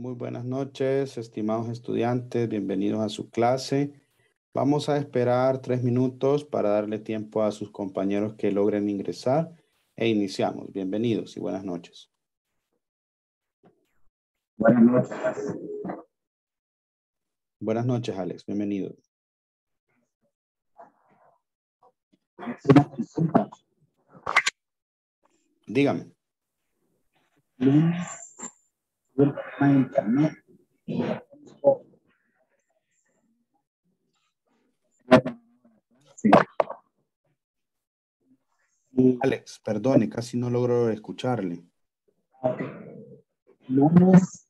Muy buenas noches, estimados estudiantes, bienvenidos a su clase. Vamos a esperar tres minutos para darle tiempo a sus compañeros que logren ingresar e iniciamos. Bienvenidos y buenas noches. Buenas noches. Buenas noches, Alex. Bienvenido. Dígame. Alex, perdone, casi no logro escucharle. Lunes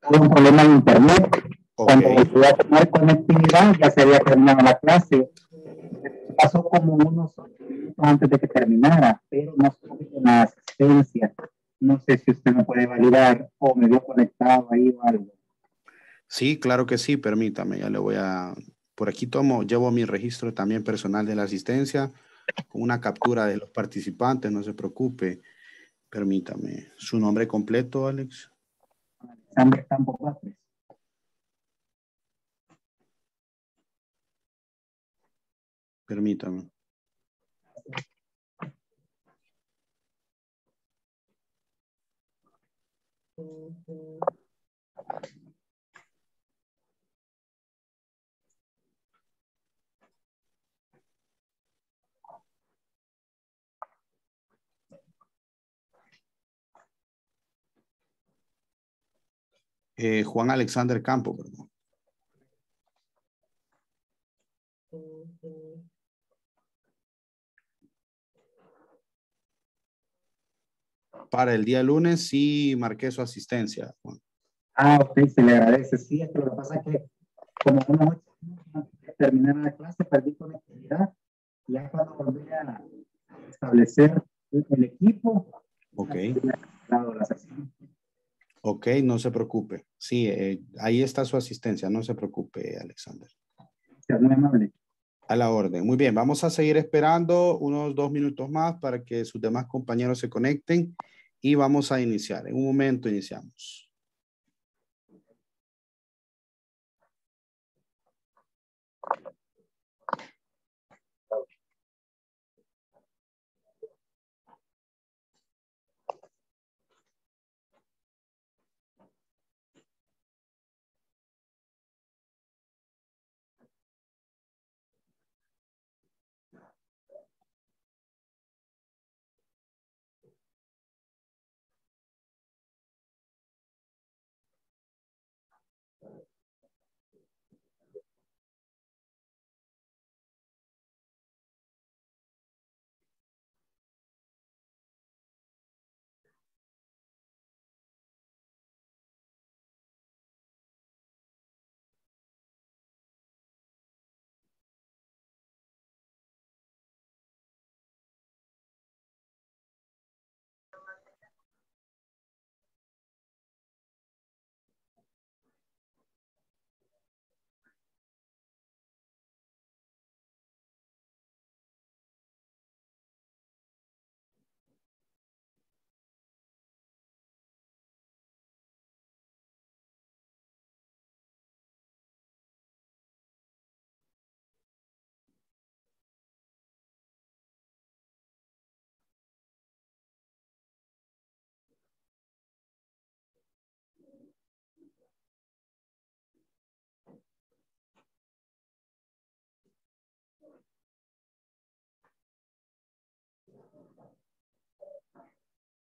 tuve un problema en internet. Cuando iba a tomar conectividad, ya se había terminado la clase. Pasó como unos minutos antes de que terminara, pero no tuve una asistencia. No sé si usted me puede validar o me veo conectado ahí o algo. Sí, claro que sí, permítame, ya le voy a... Por aquí tomo, llevo mi registro también personal de la asistencia, con una captura de los participantes, no se preocupe. Permítame, su nombre completo, Alex. Alexander Campo Permítame. Eh, Juan Alexander Campo, perdón. para el día lunes sí marqué su asistencia. Ah, ok, se le agradece. Sí, es que lo que pasa es que como una noche antes de terminar la clase perdí conectividad y ya cuando volví a establecer el equipo, Ok. Ok, no se preocupe. Sí, eh, ahí está su asistencia, no se preocupe, Alexander. Muy amable. A la orden. Muy bien, vamos a seguir esperando unos dos minutos más para que sus demás compañeros se conecten y vamos a iniciar. En un momento iniciamos.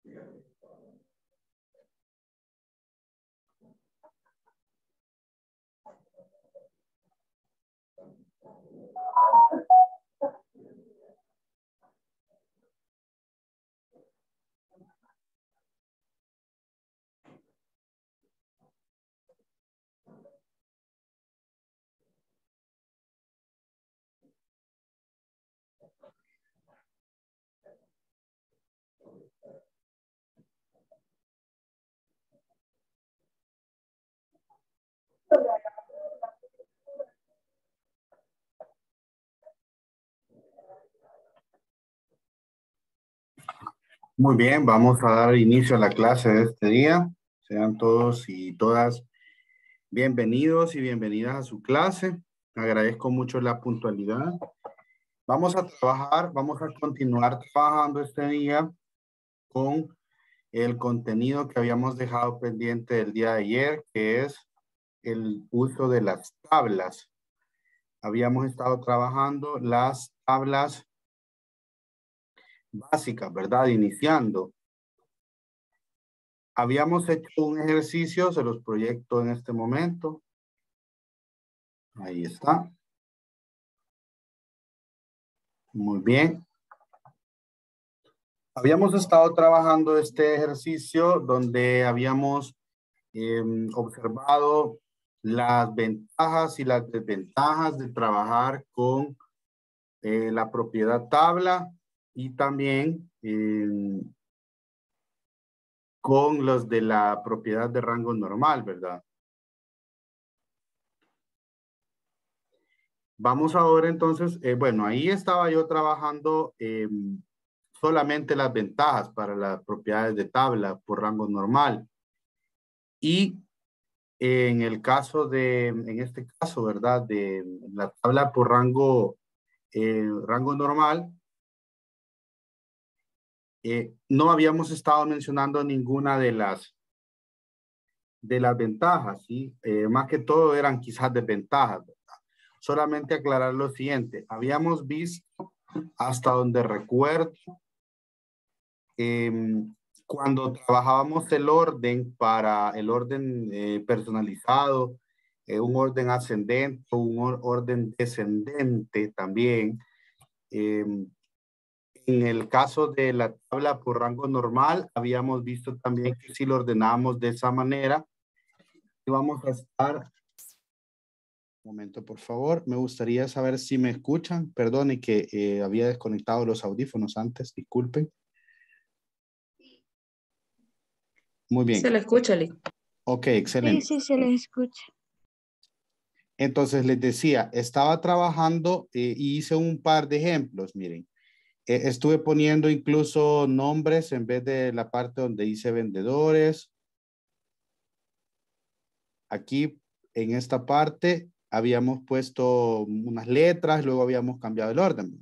Yeah. Muy bien, vamos a dar inicio a la clase de este día. Sean todos y todas bienvenidos y bienvenidas a su clase. Agradezco mucho la puntualidad. Vamos a trabajar, vamos a continuar trabajando este día con el contenido que habíamos dejado pendiente del día de ayer, que es el uso de las tablas. Habíamos estado trabajando las tablas básica, ¿verdad? Iniciando. Habíamos hecho un ejercicio, se los proyecto en este momento. Ahí está. Muy bien. Habíamos estado trabajando este ejercicio donde habíamos em, observado las ventajas y las desventajas de trabajar con eh, la propiedad tabla, y también em, con los de la propiedad de rango normal, ¿verdad? Vamos ahora entonces, eh, bueno, ahí estaba yo trabajando em, solamente las ventajas para las propiedades de tabla por rango normal. Y en el caso de, en este caso, ¿verdad? De la tabla por rango, eh, rango normal, eh, no habíamos estado mencionando ninguna de las de las ventajas, ¿sí? Eh, más que todo eran quizás desventajas. Solamente aclarar lo siguiente, habíamos visto hasta donde recuerdo em, cuando trabajábamos el orden para el orden eh, personalizado, un orden ascendente, un orden descendente también, em, en el caso de la tabla por rango normal, habíamos visto también que si lo ordenamos de esa manera, vamos a estar... Un momento, por favor. Me gustaría saber si me escuchan. Perdone que eh, había desconectado los audífonos antes, disculpen. Muy bien. Se le escucha, Lee. Ok, excelente. Sí, sí, se le escucha. Entonces les decía, estaba trabajando eh, y hice un par de ejemplos, miren. Eh, estuve poniendo incluso nombres en vez de la parte donde dice vendedores. Aquí en esta parte habíamos puesto unas letras, luego habíamos cambiado el orden.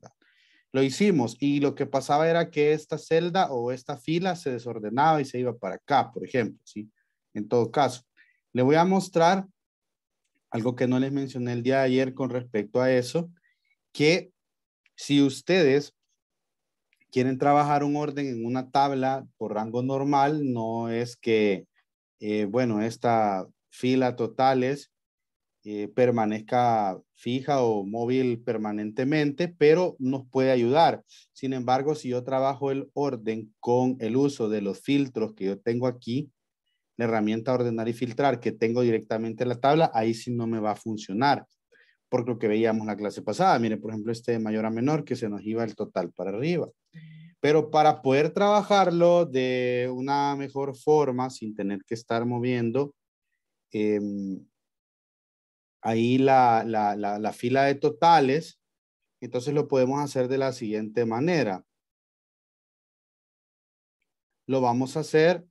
Lo hicimos y lo que pasaba era que esta celda o esta fila se desordenaba y se iba para acá, por ejemplo. ¿sí? En todo caso, le voy a mostrar algo que no les mencioné el día de ayer con respecto a eso, que si ustedes quieren trabajar un orden en una tabla por rango normal, no es que, eh, bueno, esta fila totales eh, permanezca fija o móvil permanentemente, pero nos puede ayudar. Sin embargo, si yo trabajo el orden con el uso de los filtros que yo tengo aquí, la herramienta ordenar y filtrar que tengo directamente en la tabla, ahí sí no me va a funcionar. Porque lo que veíamos la clase pasada, miren, por ejemplo, este de mayor a menor que se nos iba el total para arriba. Pero para poder trabajarlo de una mejor forma, sin tener que estar moviendo, em, ahí la, la, fila de totales, entonces lo podemos hacer de la siguiente manera. Lo vamos a hacer,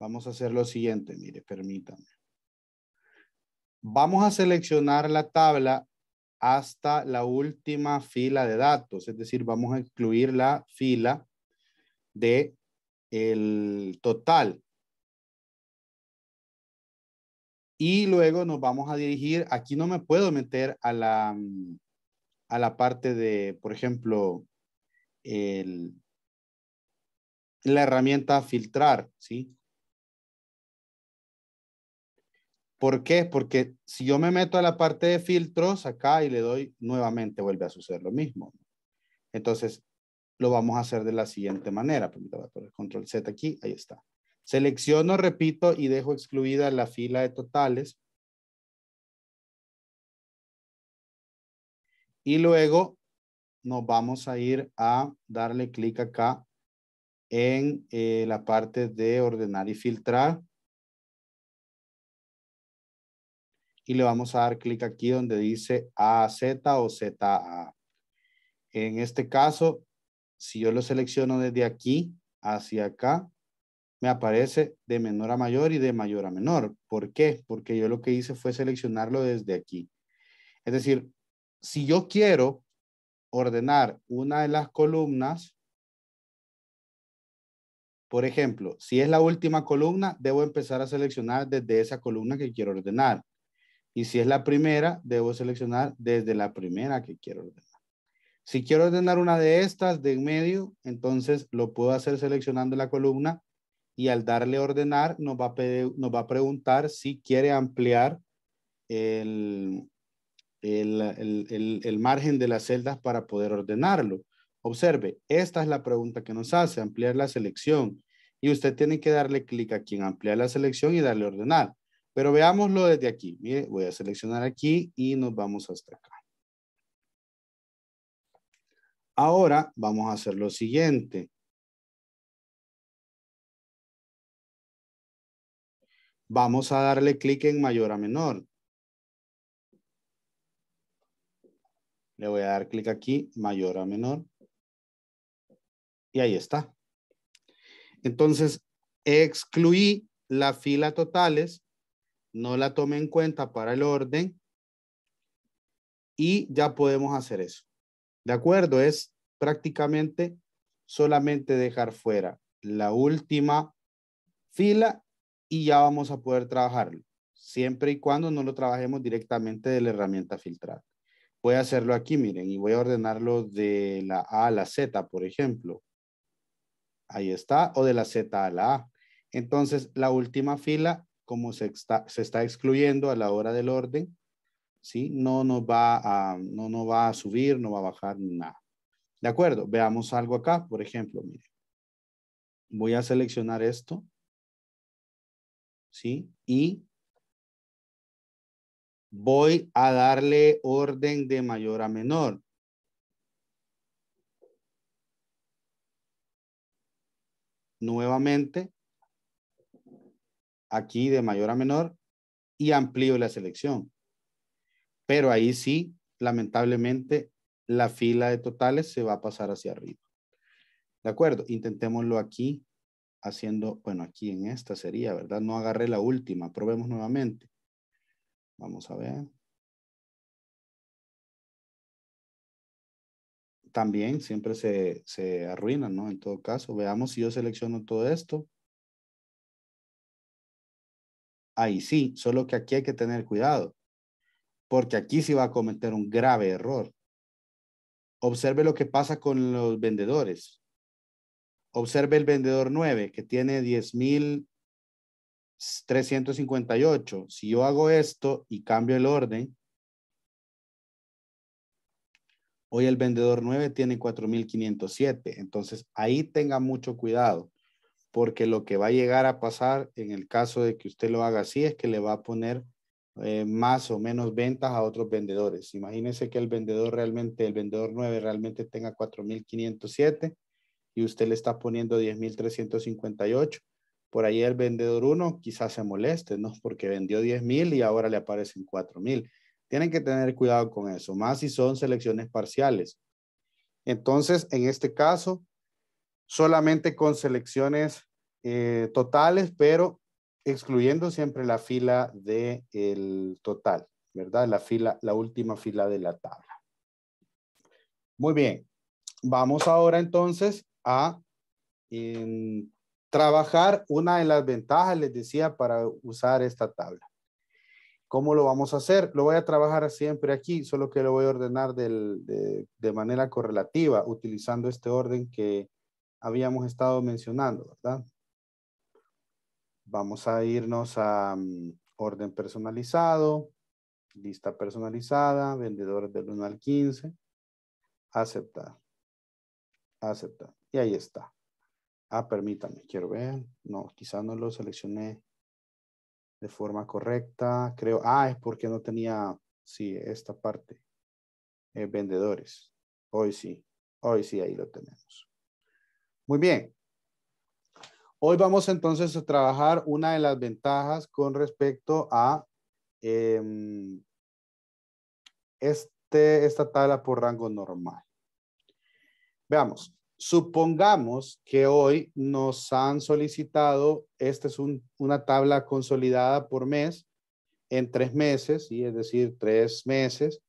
vamos a hacer lo siguiente, mire, permítame. Vamos a seleccionar la tabla hasta la última fila de datos, es decir, vamos a incluir la fila de el total. Y luego nos vamos a dirigir, aquí no me puedo meter a la, a la parte de, por ejemplo, la herramienta filtrar, ¿sí? ¿Por qué? Porque si yo me meto a la parte de filtros acá y le doy, nuevamente vuelve a suceder lo mismo. Entonces, lo vamos a hacer de la siguiente manera. control Z aquí, ahí está. Selecciono, repito, y dejo excluida la fila de totales. Y luego nos vamos a ir a darle clic acá en eh, la parte de ordenar y filtrar. y le vamos a dar clic aquí donde dice AZ o ZA. En este caso, si yo lo selecciono desde aquí hacia acá, me aparece de menor a mayor y de mayor a menor. ¿Por qué? Porque yo lo que hice fue seleccionarlo desde aquí. Es decir, si yo quiero ordenar una de las columnas, por ejemplo, si es la última columna, debo empezar a seleccionar desde esa columna que quiero ordenar. Y si es la primera, debo seleccionar desde la primera que quiero ordenar. Si quiero ordenar una de estas de en medio, entonces lo puedo hacer seleccionando la columna y al darle ordenar nos va a, nos va a preguntar si quiere ampliar el, margen de las celdas para poder ordenarlo. Observe, esta es la pregunta que nos hace, ampliar la selección. Y usted tiene que darle clic aquí en ampliar la selección y darle ordenar. Pero veámoslo desde aquí. Mire, voy a seleccionar aquí y nos vamos hasta acá. Ahora vamos a hacer lo siguiente. Vamos a darle clic en mayor a menor. Le voy a dar clic aquí, mayor a menor. Y ahí está. Entonces, excluí la fila totales no la tome en cuenta para el orden y ya podemos hacer eso. ¿De acuerdo? Es prácticamente solamente dejar fuera la última fila y ya vamos a poder trabajarlo, siempre y cuando no lo trabajemos directamente de la herramienta filtrada. Voy a hacerlo aquí, miren, y voy a ordenarlo de la A a la Z, por ejemplo. Ahí está, o de la Z a la A. Entonces, la última fila como se está, se está excluyendo a la hora del orden, ¿sí? No nos va a, no nos va a subir, no va a bajar nada. ¿De acuerdo? Veamos algo acá, por ejemplo, mire. Voy a seleccionar esto, ¿sí? Y voy a darle orden de mayor a menor. Nuevamente, aquí de mayor a menor y amplío la selección. Pero ahí sí, lamentablemente, la fila de totales se va a pasar hacia arriba. ¿De acuerdo? Intentémoslo aquí, haciendo, bueno, aquí en esta sería, ¿verdad? No agarré la última, probemos nuevamente. Vamos a ver. También siempre se, se arruina, ¿no? En todo caso, veamos si yo selecciono todo esto ahí sí, solo que aquí hay que tener cuidado, porque aquí se va a cometer un grave error. Observe lo que pasa con los vendedores. Observe el vendedor 9 que tiene 10.358. Si yo hago esto y cambio el orden, hoy el vendedor 9 tiene 4.507. Entonces ahí tenga mucho cuidado porque lo que va a llegar a pasar en el caso de que usted lo haga así es que le va a poner eh, más o menos ventas a otros vendedores. Imagínese que el vendedor realmente, el vendedor 9 realmente tenga 4.507 y usted le está poniendo 10.358. Por ahí el vendedor 1 quizás se moleste, ¿no? Porque vendió 10.000 y ahora le aparecen 4.000. Tienen que tener cuidado con eso, más si son selecciones parciales. Entonces, en este caso, solamente con selecciones eh, totales, pero excluyendo siempre la fila del el total, ¿verdad? La, fila, la última fila de la tabla. Muy bien, vamos ahora entonces a em, trabajar una de las ventajas, les decía, para usar esta tabla. ¿Cómo lo vamos a hacer? Lo voy a trabajar siempre aquí, solo que lo voy a ordenar de, manera correlativa, utilizando este orden que habíamos estado mencionando, ¿verdad? Vamos a irnos a mm, orden personalizado, lista personalizada, vendedores del 1 al 15, aceptar, aceptar. Y ahí está. Ah, permítame, quiero ver. No, quizás no lo seleccioné de forma correcta. Creo, ah, es porque no tenía, sí, esta parte. Eh, vendedores. Hoy sí, hoy sí, ahí lo tenemos. Muy bien. Hoy vamos entonces a trabajar una de las ventajas con respecto a em, este, esta tabla por rango normal. Veamos, supongamos que hoy nos han solicitado, esta es una tabla consolidada por mes, en tres meses, y es decir, tres meses,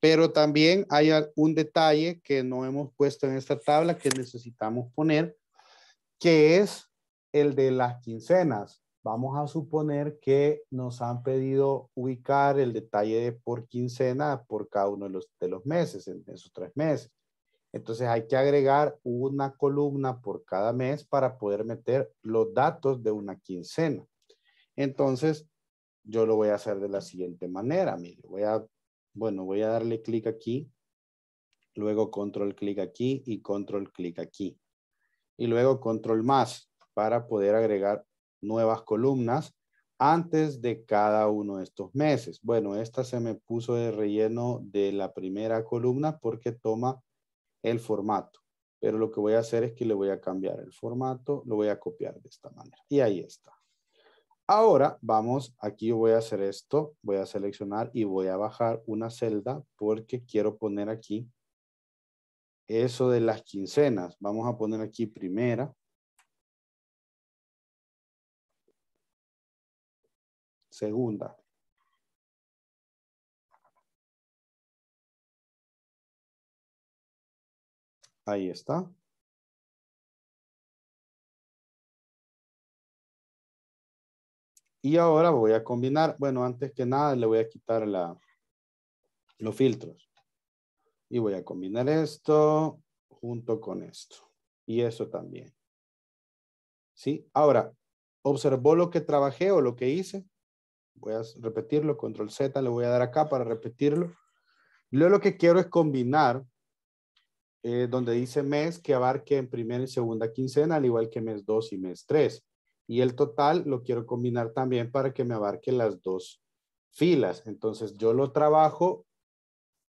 pero también hay un detalle que no hemos puesto en esta tabla que necesitamos poner, que es el de las quincenas. Vamos a suponer que nos han pedido ubicar el detalle por quincena por cada uno de los, de los meses, en esos tres meses. Entonces hay que agregar una columna por cada mes para poder meter los datos de una quincena. Entonces, yo lo voy a hacer de la siguiente manera. Mire, voy a bueno, voy a darle clic aquí, luego control clic aquí y control clic aquí. Y luego control más para poder agregar nuevas columnas antes de cada uno de estos meses. Bueno, esta se me puso de relleno de la primera columna porque toma el formato. Pero lo que voy a hacer es que le voy a cambiar el formato, lo voy a copiar de esta manera. Y ahí está. Ahora vamos, aquí voy a hacer esto, voy a seleccionar y voy a bajar una celda porque quiero poner aquí eso de las quincenas. Vamos a poner aquí primera. Segunda. Ahí está. Y ahora voy a combinar, bueno, antes que nada le voy a quitar la, los filtros. Y voy a combinar esto junto con esto. Y eso también. ¿Sí? Ahora, ¿observó lo que trabajé o lo que hice? Voy a repetirlo, control Z, le voy a dar acá para repetirlo. Luego lo que quiero es combinar eh, donde dice mes que abarque en primera y segunda quincena, al igual que mes dos y mes tres y el total lo quiero combinar también para que me abarque las dos filas. Entonces yo lo trabajo,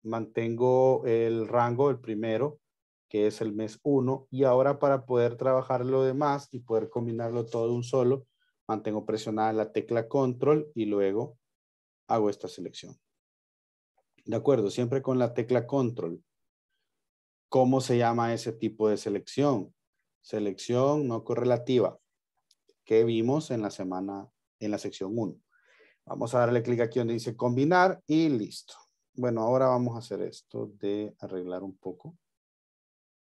mantengo el rango, el primero, que es el mes 1, y ahora para poder trabajar lo demás y poder combinarlo todo un solo, mantengo presionada la tecla control y luego hago esta selección. De acuerdo, siempre con la tecla control. ¿Cómo se llama ese tipo de selección? Selección no correlativa que vimos en la semana, en la sección 1. Vamos a darle clic aquí donde dice combinar y listo. Bueno, ahora vamos a hacer esto de arreglar un poco.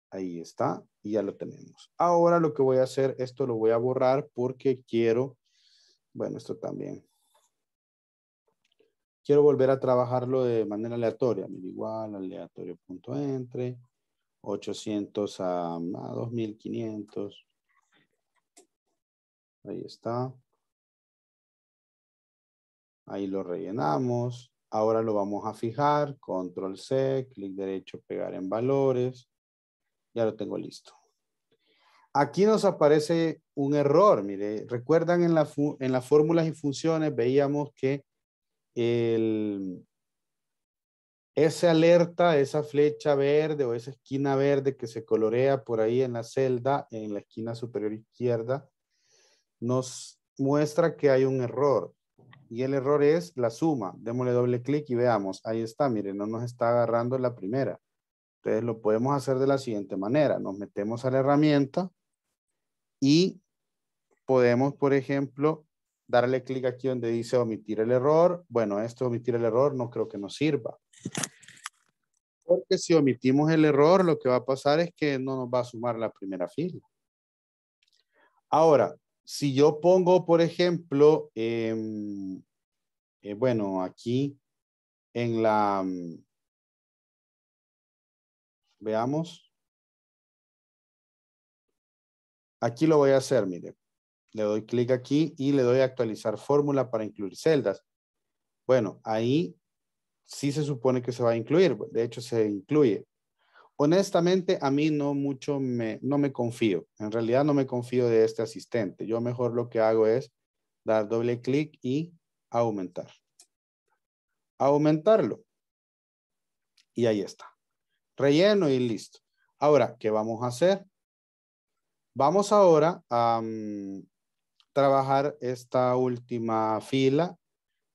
Ahí está y ya lo tenemos. Ahora lo que voy a hacer, esto lo voy a borrar porque quiero, bueno, esto también. Quiero volver a trabajarlo de manera aleatoria. Mira, igual aleatorio punto entre 800 a 2500. Ahí está. Ahí lo rellenamos. Ahora lo vamos a fijar. Control C, clic derecho, pegar en valores. Ya lo tengo listo. Aquí nos aparece un error. Mire, recuerdan en, las fórmulas y funciones veíamos que ese alerta, esa flecha verde o esa esquina verde que se colorea por ahí en la celda, en la esquina superior izquierda, nos muestra que hay un error. Y el error es la suma. Démosle doble clic y veamos. Ahí está, miren, no nos está agarrando la primera. Entonces lo podemos hacer de la siguiente manera. Nos metemos a la herramienta y podemos, por ejemplo, darle clic aquí donde dice omitir el error. Bueno, esto omitir el error no creo que nos sirva. Porque si omitimos el error, lo que va a pasar es que no nos va a sumar la primera fila. Ahora, si yo pongo, por ejemplo, em, eh, bueno, aquí en la, mm, veamos, aquí lo voy a hacer, mire, le doy clic aquí y le doy a actualizar fórmula para incluir celdas. Bueno, ahí sí se supone que se va a incluir, de hecho se incluye, honestamente a mí no mucho me, no me confío. En realidad no me confío de este asistente. Yo mejor lo que hago es dar doble clic y aumentar. Aumentarlo. Y ahí está. Relleno y listo. Ahora, ¿qué vamos a hacer? Vamos ahora a mm, trabajar esta última fila.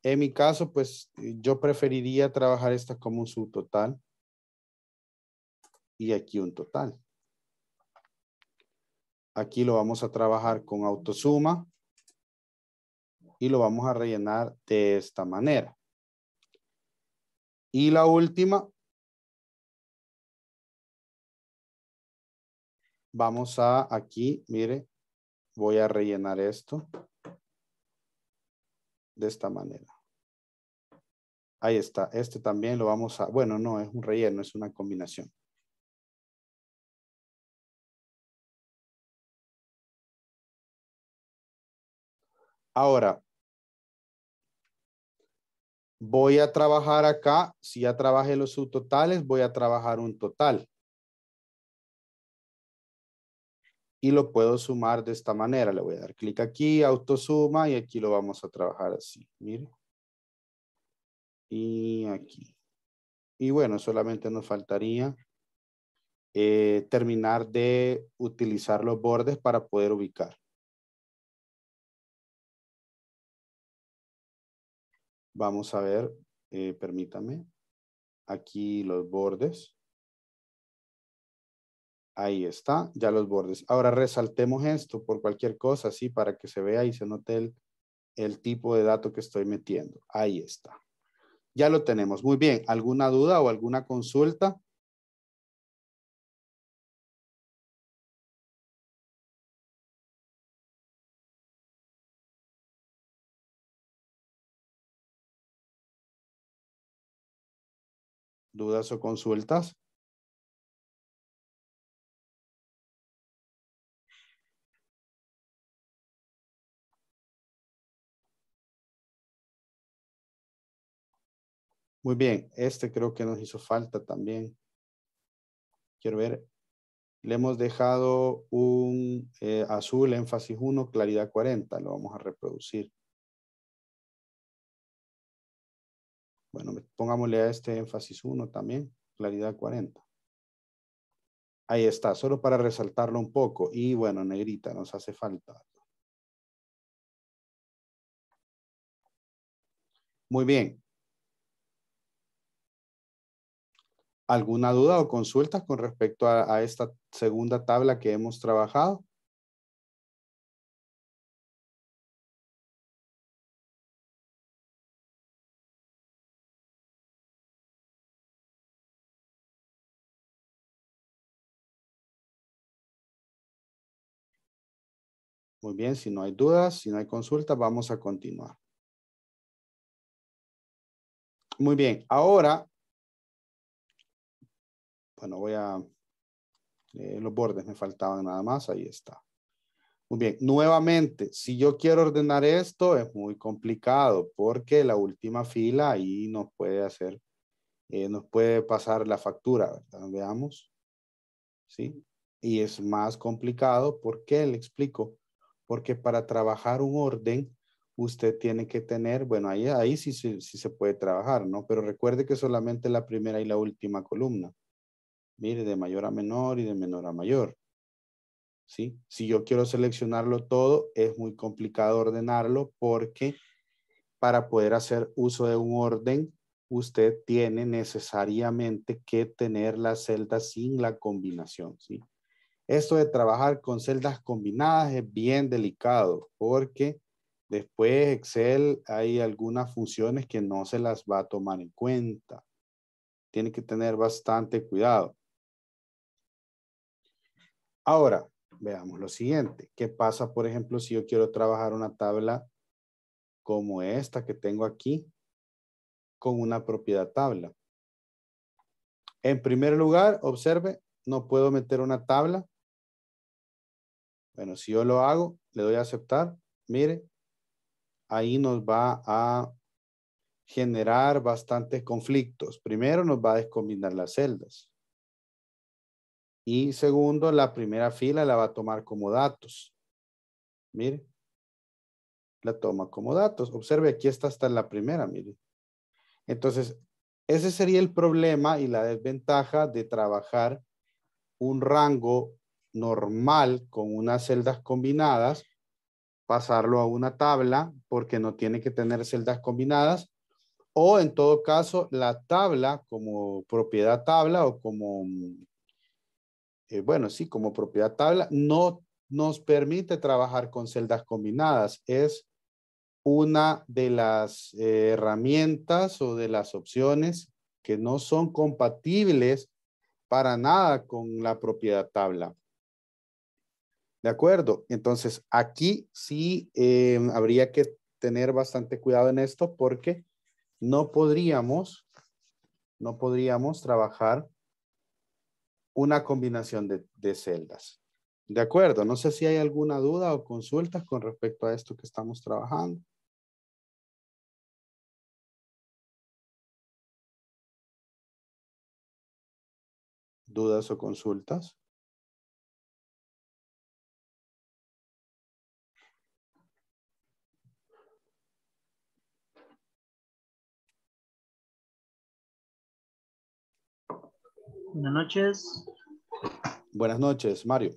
En mi caso, pues yo preferiría trabajar esta como un subtotal y aquí un total. Aquí lo vamos a trabajar con autosuma y lo vamos a rellenar de esta manera. Y la última, vamos a aquí, mire, voy a rellenar esto de esta manera. Ahí está, este también lo vamos a, bueno, no, es un relleno, es una combinación. Ahora, voy a trabajar acá, si ya trabajé los subtotales, voy a trabajar un total. Y lo puedo sumar de esta manera. Le voy a dar clic aquí, autosuma, y aquí lo vamos a trabajar así. Mire. Y aquí. Y bueno, solamente nos faltaría eh, terminar de utilizar los bordes para poder ubicar. Vamos a ver, eh, permítame, aquí los bordes. Ahí está, ya los bordes. Ahora resaltemos esto por cualquier cosa, ¿sí? Para que se vea y se note el, el tipo de dato que estoy metiendo. Ahí está. Ya lo tenemos. Muy bien. ¿Alguna duda o alguna consulta? dudas o consultas. Muy bien, este creo que nos hizo falta también. Quiero ver, le hemos dejado un eh, azul énfasis 1, claridad 40, lo vamos a reproducir. Bueno, pongámosle a este énfasis 1 también, claridad 40. Ahí está, solo para resaltarlo un poco. Y bueno, negrita, nos hace falta. Muy bien. ¿Alguna duda o consulta con respecto a, a esta segunda tabla que hemos trabajado? Muy bien, si no hay dudas, si no hay consultas, vamos a continuar. Muy bien, ahora, bueno, voy a, los bordes me faltaban nada más, ahí está. Muy bien, nuevamente, si yo quiero ordenar esto, es muy complicado porque la última fila ahí nos puede hacer, eh, nos puede pasar la factura, Veamos, ¿sí? Y es más complicado porque, le explico, porque para trabajar un orden, usted tiene que tener, bueno, ahí, ahí sí, sí, se puede trabajar, ¿no? Pero recuerde que solamente la primera y la última columna. Mire, de mayor a menor y de menor a mayor. ¿Sí? Si yo quiero seleccionarlo todo, es muy complicado ordenarlo porque para poder hacer uso de un orden, usted tiene necesariamente que tener la celda sin la combinación, ¿sí? Esto de trabajar con celdas combinadas es bien delicado porque después Excel hay algunas funciones que no se las va a tomar en cuenta. Tiene que tener bastante cuidado. Ahora, veamos lo siguiente. ¿Qué pasa, por ejemplo, si yo quiero trabajar una tabla como esta que tengo aquí con una propiedad tabla? En primer lugar, observe, no puedo meter una tabla bueno, si yo lo hago, le doy a aceptar. Mire, ahí nos va a generar bastantes conflictos. Primero nos va a descombinar las celdas. Y segundo, la primera fila la va a tomar como datos. Mire, la toma como datos. Observe, aquí está hasta la primera, mire. Entonces, ese sería el problema y la desventaja de trabajar un rango normal con unas celdas combinadas, pasarlo a una tabla porque no tiene que tener celdas combinadas o en todo caso la tabla como propiedad tabla o como, eh, bueno, sí, como propiedad tabla no nos permite trabajar con celdas combinadas. Es una de las eh, herramientas o de las opciones que no son compatibles para nada con la propiedad tabla. De acuerdo. Entonces, aquí sí eh, habría que tener bastante cuidado en esto porque no podríamos, no podríamos trabajar una combinación de, de celdas. De acuerdo. No sé si hay alguna duda o consultas con respecto a esto que estamos trabajando. ¿Dudas o consultas? Buenas noches. Buenas noches, Mario.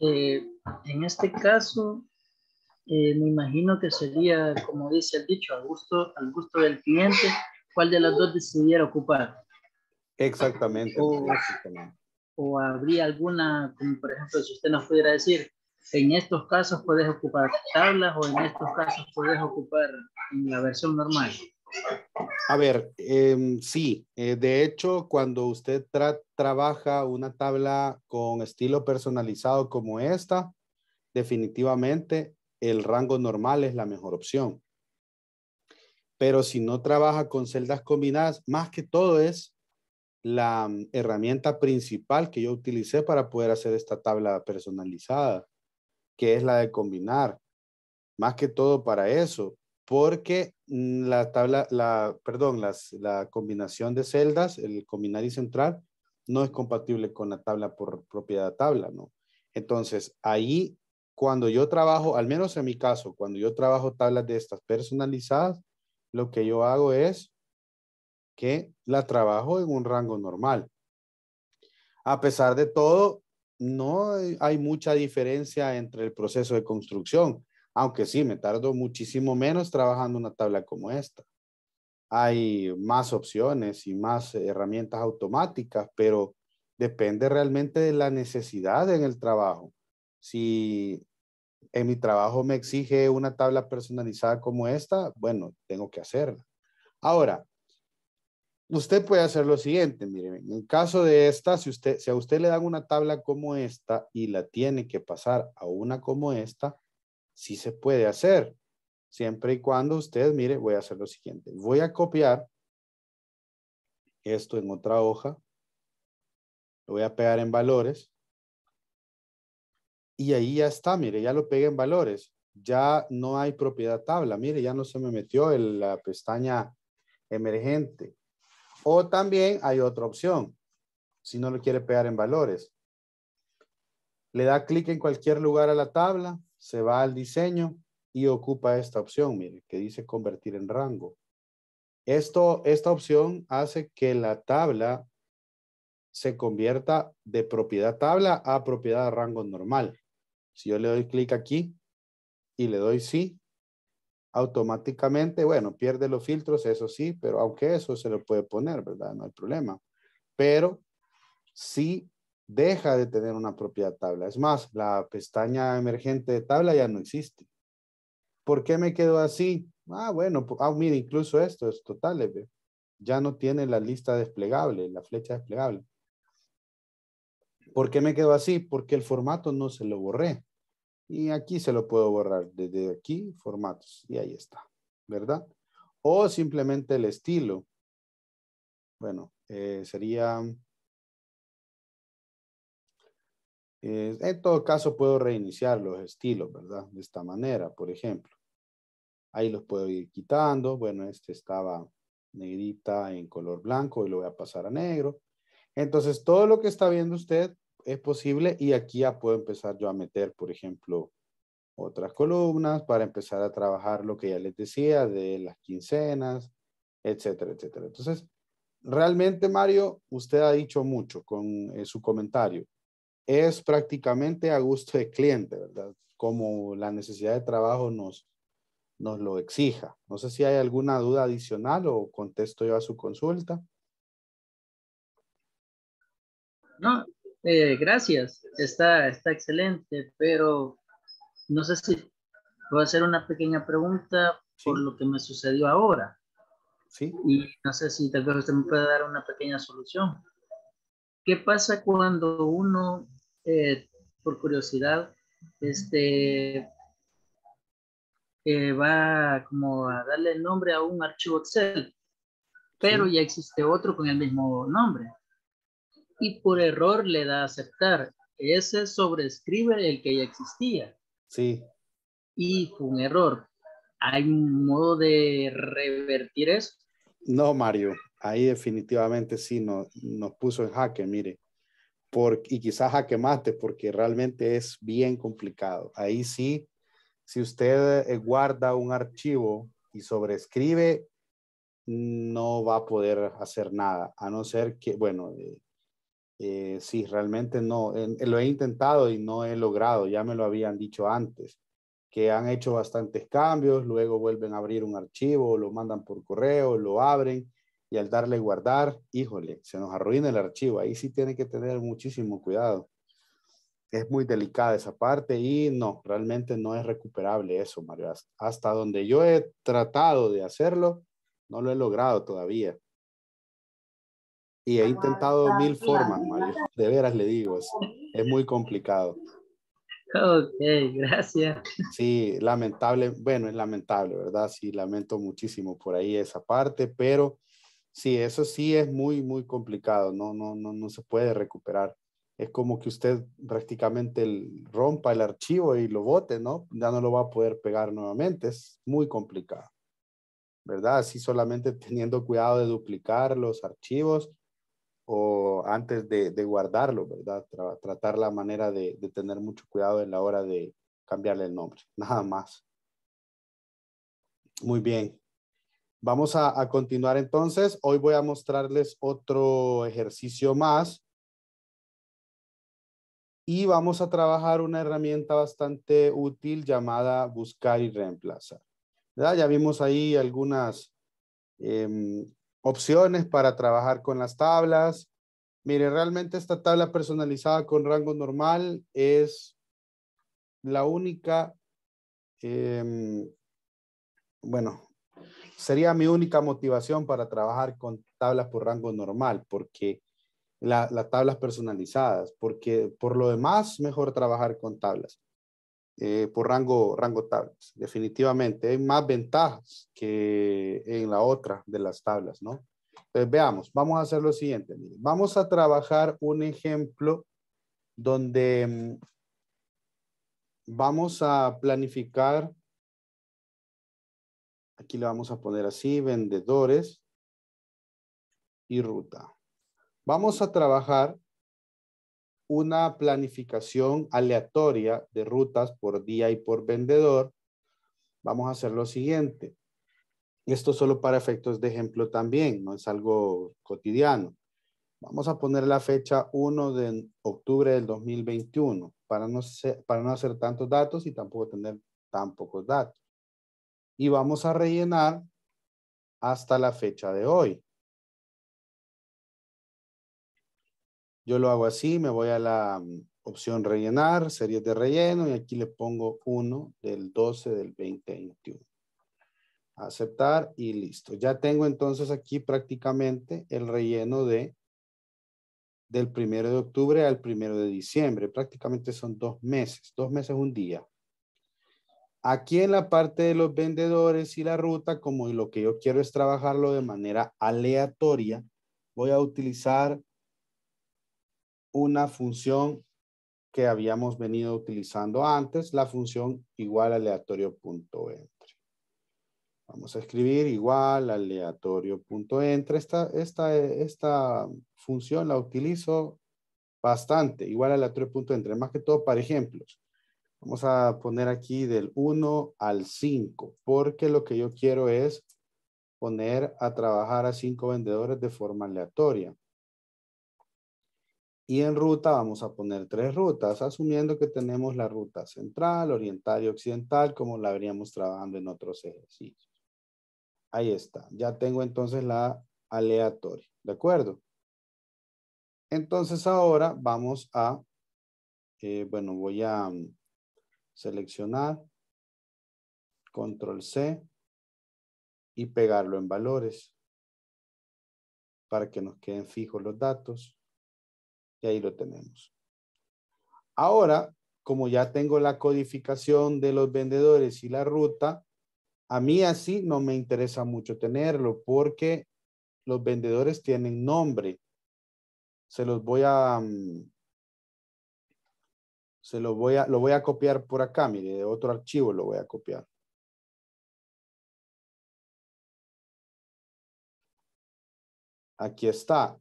Eh, en este caso, eh, me imagino que sería, como dice el dicho, al gusto, al gusto del cliente, cuál de las dos decidiera ocupar. Exactamente. O, habría alguna, como por ejemplo, si usted nos pudiera decir, en estos casos puedes ocupar tablas o en estos casos puedes ocupar la versión normal. A ver, em, sí, eh, de hecho, cuando usted trabaja una tabla con estilo personalizado como esta, definitivamente el rango normal es la mejor opción. Pero si no trabaja con celdas combinadas, más que todo es la mm, herramienta principal que yo utilicé para poder hacer esta tabla personalizada, que es la de combinar. Más que todo para eso, porque mm, la tabla, la, perdón, la combinación de celdas, el combinar y central, no es compatible con la tabla por propiedad tabla, ¿no? Entonces, ahí, cuando yo trabajo, al menos en mi caso, cuando yo trabajo tablas de estas personalizadas, lo que yo hago es que la trabajo en un rango normal. A pesar de todo, no hay mucha diferencia entre el proceso de construcción aunque sí, me tardo muchísimo menos trabajando una tabla como esta. Hay más opciones y más herramientas automáticas, pero depende realmente de la necesidad en el trabajo. Si en mi trabajo me exige una tabla personalizada como esta, bueno, tengo que hacerla. Ahora, usted puede hacer lo siguiente, miren, en caso de esta, si, usted, si a usted le dan una tabla como esta y la tiene que pasar a una como esta, sí se puede hacer, siempre y cuando usted, mire, voy a hacer lo siguiente. Voy a copiar esto en otra hoja, lo voy a pegar en valores y ahí ya está, mire, ya lo pegué en valores. Ya no hay propiedad tabla, mire, ya no se me metió en la pestaña emergente. O también hay otra opción, si no lo quiere pegar en valores. Le da clic en cualquier lugar a la tabla, se va al diseño y ocupa esta opción, mire, que dice convertir en rango. Esto, esta opción hace que la tabla se convierta de propiedad tabla a propiedad rango normal. Si yo le doy clic aquí y le doy sí, automáticamente, bueno, pierde los filtros, eso sí, pero aunque eso se lo puede poner, ¿verdad? No hay problema. Pero sí deja de tener una propia tabla. Es más, la pestaña emergente de tabla ya no existe. ¿Por qué me quedo así? Ah, bueno, ah, mira, incluso esto es total. Eh, ya no tiene la lista desplegable, la flecha desplegable. ¿Por qué me quedo así? Porque el formato no se lo borré. Y aquí se lo puedo borrar. Desde aquí, formatos. Y ahí está, ¿verdad? O simplemente el estilo. Bueno, eh, sería en todo caso, puedo reiniciar los estilos, ¿verdad? De esta manera, por ejemplo. Ahí los puedo ir quitando. Bueno, este estaba negrita en color blanco y lo voy a pasar a negro. Entonces, todo lo que está viendo usted es posible y aquí ya puedo empezar yo a meter, por ejemplo, otras columnas para empezar a trabajar lo que ya les decía de las quincenas, etcétera, etcétera. Entonces, realmente, Mario, usted ha dicho mucho con eh, su comentario es prácticamente a gusto del cliente, ¿verdad? Como la necesidad de trabajo nos, nos lo exija. No sé si hay alguna duda adicional o contesto yo a su consulta. No, eh, gracias. Está, está excelente, pero no sé si puedo hacer una pequeña pregunta por lo que me sucedió ahora. Sí. Y no sé si tal vez usted me puede dar una pequeña solución. ¿Qué pasa cuando uno, eh, por curiosidad, este, eh, va como a darle el nombre a un archivo Excel, pero ya existe otro con el mismo nombre? Y por error le da a aceptar. Ese sobrescribe el que ya existía. Sí. Y fue un error. ¿Hay un modo de revertir eso? No, Mario ahí definitivamente sí nos, nos puso en jaque, mire. Por, y quizás jaque porque realmente es bien complicado. Ahí sí, si usted eh, guarda un archivo y sobrescribe, no va a poder hacer nada, a no ser que, bueno, eh, eh sí, realmente no, lo he intentado y no he logrado, ya me lo habían dicho antes, que han hecho bastantes cambios, luego vuelven a abrir un archivo, lo mandan por correo, lo abren y al darle guardar, híjole, se nos arruina el archivo. Ahí sí tiene que tener muchísimo cuidado. Es muy delicada esa parte y no, realmente no es recuperable eso, Mario. Hasta donde yo he tratado de hacerlo, no lo he logrado todavía. Y he ah, intentado mil formas, Mario. De veras le digo, es, muy complicado. Ok, gracias. Sí, lamentable, bueno, es lamentable, ¿verdad? Sí, lamento muchísimo por ahí esa parte, pero Sí, eso sí es muy, muy complicado, no, no, no, no se puede recuperar. Es como que usted prácticamente rompa el archivo y lo bote, ¿no? Ya no lo va a poder pegar nuevamente, es muy complicado, ¿verdad? Así solamente teniendo cuidado de duplicar los archivos o antes de, guardarlo, ¿verdad? tratar la manera de, de tener mucho cuidado en la hora de cambiarle el nombre, nada más. Muy bien, Vamos a, continuar entonces. Hoy voy a mostrarles otro ejercicio más. Y vamos a trabajar una herramienta bastante útil llamada buscar y reemplazar. Ya vimos ahí algunas em, opciones para trabajar con las tablas. Mire, realmente esta tabla personalizada con rango normal es la única, em, bueno, sería mi única motivación para trabajar con tablas por rango normal, porque las tablas personalizadas, porque por lo demás, mejor trabajar con tablas, eh, por rango, rango tablas, definitivamente. Hay más ventajas que en la otra de las tablas, ¿no? Entonces, veamos, vamos a hacer lo siguiente. Vamos a trabajar un ejemplo donde mm, vamos a planificar Aquí le vamos a poner así, vendedores y ruta. Vamos a trabajar una planificación aleatoria de rutas por día y por vendedor. Vamos a hacer lo siguiente. Esto solo para efectos de ejemplo también, no es algo cotidiano. Vamos a poner la fecha 1 de octubre del 2021 para no, para no hacer tantos datos y tampoco tener tan pocos datos y vamos a rellenar hasta la fecha de hoy. Yo lo hago así, me voy a la mm, opción rellenar, series de relleno y aquí le pongo uno del 12 del 2021. Aceptar y listo. Ya tengo entonces aquí prácticamente el relleno de del primero de octubre al primero de diciembre. Prácticamente son dos meses, dos meses un día. Aquí en la parte de los vendedores y la ruta, como lo que yo quiero es trabajarlo de manera aleatoria, voy a utilizar una función que habíamos venido utilizando antes, la función igual aleatorio punto aleatorio.entre. Vamos a escribir igual aleatorio.entre. Esta, esta, esta función la utilizo bastante, igual aleatorio punto aleatorio.entre, más que todo para ejemplos. Vamos a poner aquí del 1 al 5, porque lo que yo quiero es poner a trabajar a cinco vendedores de forma aleatoria. Y en ruta vamos a poner tres rutas, asumiendo que tenemos la ruta central, oriental y occidental, como la habríamos trabajando en otros ejercicios. Ahí está. Ya tengo entonces la aleatoria. ¿De acuerdo? Entonces ahora vamos a, eh, bueno, voy a, mm, seleccionar, control C y pegarlo en valores para que nos queden fijos los datos. Y ahí lo tenemos. Ahora, como ya tengo la codificación de los vendedores y la ruta, a mí así no me interesa mucho tenerlo porque los vendedores tienen nombre. Se los voy a, mm, se lo voy a, lo voy a copiar por acá, mire, de otro archivo lo voy a copiar. Aquí está.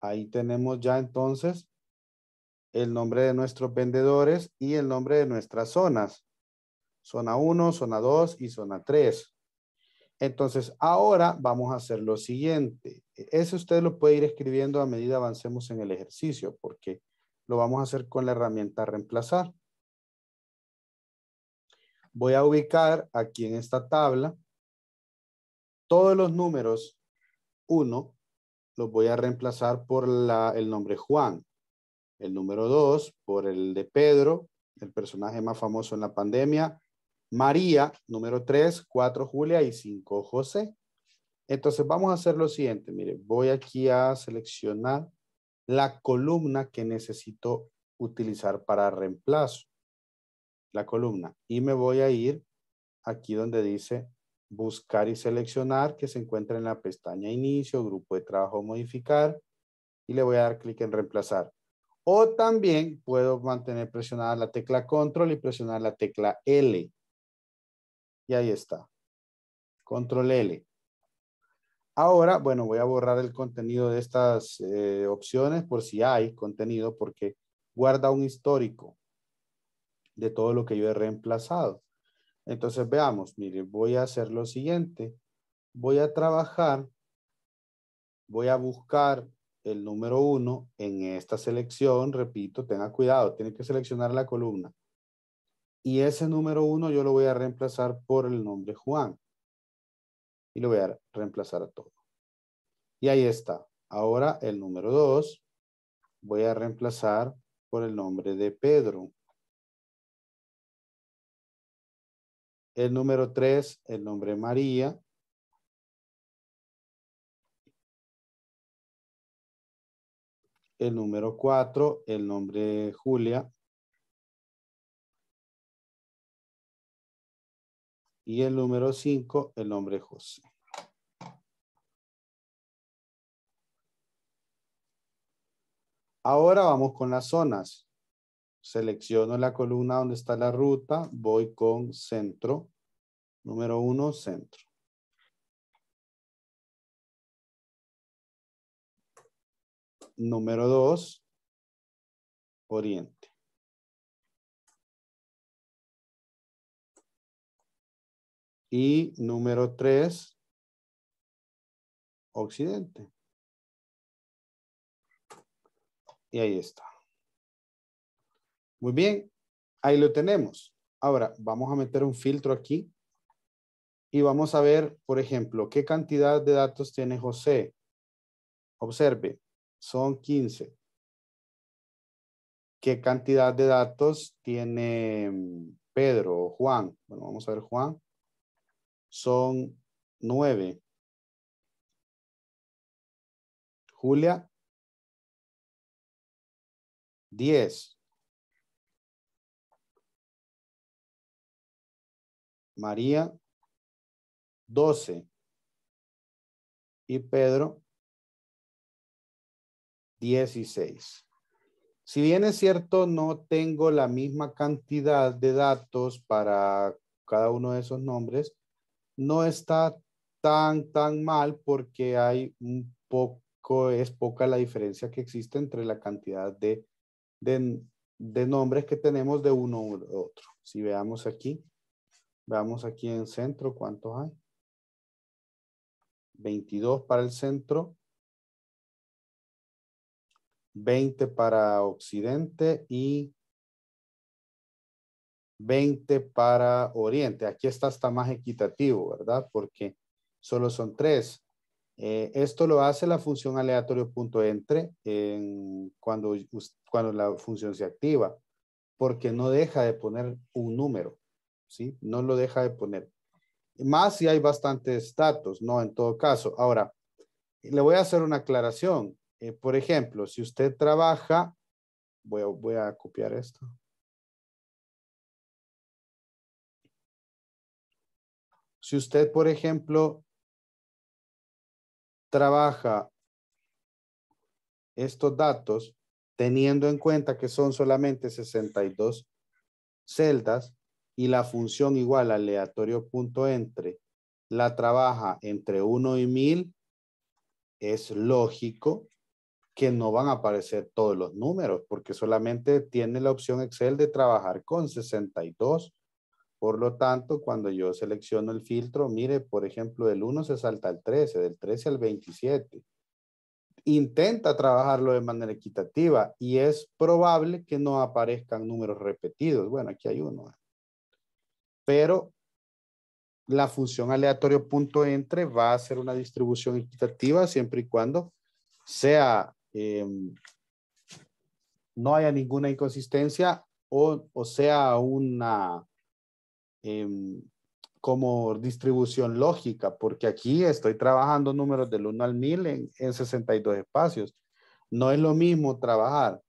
Ahí tenemos ya entonces el nombre de nuestros vendedores y el nombre de nuestras zonas. Zona 1, zona 2 y zona 3. Entonces, ahora vamos a hacer lo siguiente. E-, Eso usted lo puede ir escribiendo a medida avancemos en el ejercicio, porque lo vamos a hacer con la herramienta reemplazar. Voy a ubicar aquí en esta tabla todos los números Uno, los voy a reemplazar por el nombre Juan. El número dos, por el de Pedro, el personaje más famoso en la pandemia. María, número tres, 4 Julia y 5 José. Entonces vamos a hacer lo siguiente. Mire, voy aquí a seleccionar la columna que necesito utilizar para reemplazo. La columna. Y me voy a ir aquí donde dice buscar y seleccionar que se encuentra en la pestaña inicio, grupo de trabajo modificar y le voy a dar clic en reemplazar. O también puedo mantener presionada la tecla control y presionar la tecla L. Y ahí está. Control L. Ahora, bueno, voy a borrar el contenido de estas eh, opciones por si hay contenido, porque guarda un histórico de todo lo que yo he reemplazado. Entonces, veamos, mire, voy a hacer lo siguiente. Voy a trabajar, voy a buscar el número uno en esta selección, repito, tenga cuidado, tiene que seleccionar la columna. Y ese número uno yo lo voy a reemplazar por el nombre Juan y lo voy a reemplazar a todo. Y ahí está. Ahora el número 2 voy a reemplazar por el nombre de Pedro. El número 3, el nombre María. El número 4, el nombre Julia. Y el número 5, el nombre José. Ahora vamos con las zonas. Selecciono la columna donde está la ruta, voy con centro, número 1, centro. Número 2, oriente. y número 3, occidente. Y ahí está. Muy bien, ahí lo tenemos. Ahora vamos a meter un filtro aquí y vamos a ver, por ejemplo, qué cantidad de datos tiene José. Observe, son 15. ¿Qué cantidad de datos tiene mm, Pedro o Juan? Bueno, vamos a ver Juan son nueve. Julia, diez. María, doce. Y Pedro, dieciséis. Si bien es cierto, no tengo la misma cantidad de datos para cada uno de esos nombres, no está tan, tan mal porque hay un poco, es poca la diferencia que existe entre la cantidad de, de, nombres que tenemos de uno u otro. Si veamos aquí, veamos aquí en centro cuántos hay. 22 para el centro, 20 para occidente y 20 para Oriente. Aquí está hasta más equitativo, ¿verdad? Porque solo son tres. Eh, esto lo hace la función aleatorio.entre en, cuando, cuando la función se activa, porque no deja de poner un número, ¿sí? No lo deja de poner. Más si hay bastantes datos, ¿no? En todo caso. Ahora, le voy a hacer una aclaración. Eh, por ejemplo, si usted trabaja, voy voy a copiar esto. Si usted, por ejemplo, trabaja estos datos teniendo en cuenta que son solamente 62 celdas y la función igual aleatorio punto entre la trabaja entre 1 y 1000, es lógico que no van a aparecer todos los números porque solamente tiene la opción Excel de trabajar con 62 por lo tanto, cuando yo selecciono el filtro, mire, por ejemplo, del 1 se salta al 13, del 13 al 27. Intenta trabajarlo de manera equitativa y es probable que no aparezcan números repetidos. Bueno, aquí hay uno. ¿eh? Pero la función aleatorio punto entre va a ser una distribución equitativa siempre y cuando sea, em, no haya ninguna inconsistencia o, o sea una eh, como distribución lógica, porque aquí estoy trabajando números del 1 al 1000 en, 62 espacios. No es lo mismo trabajar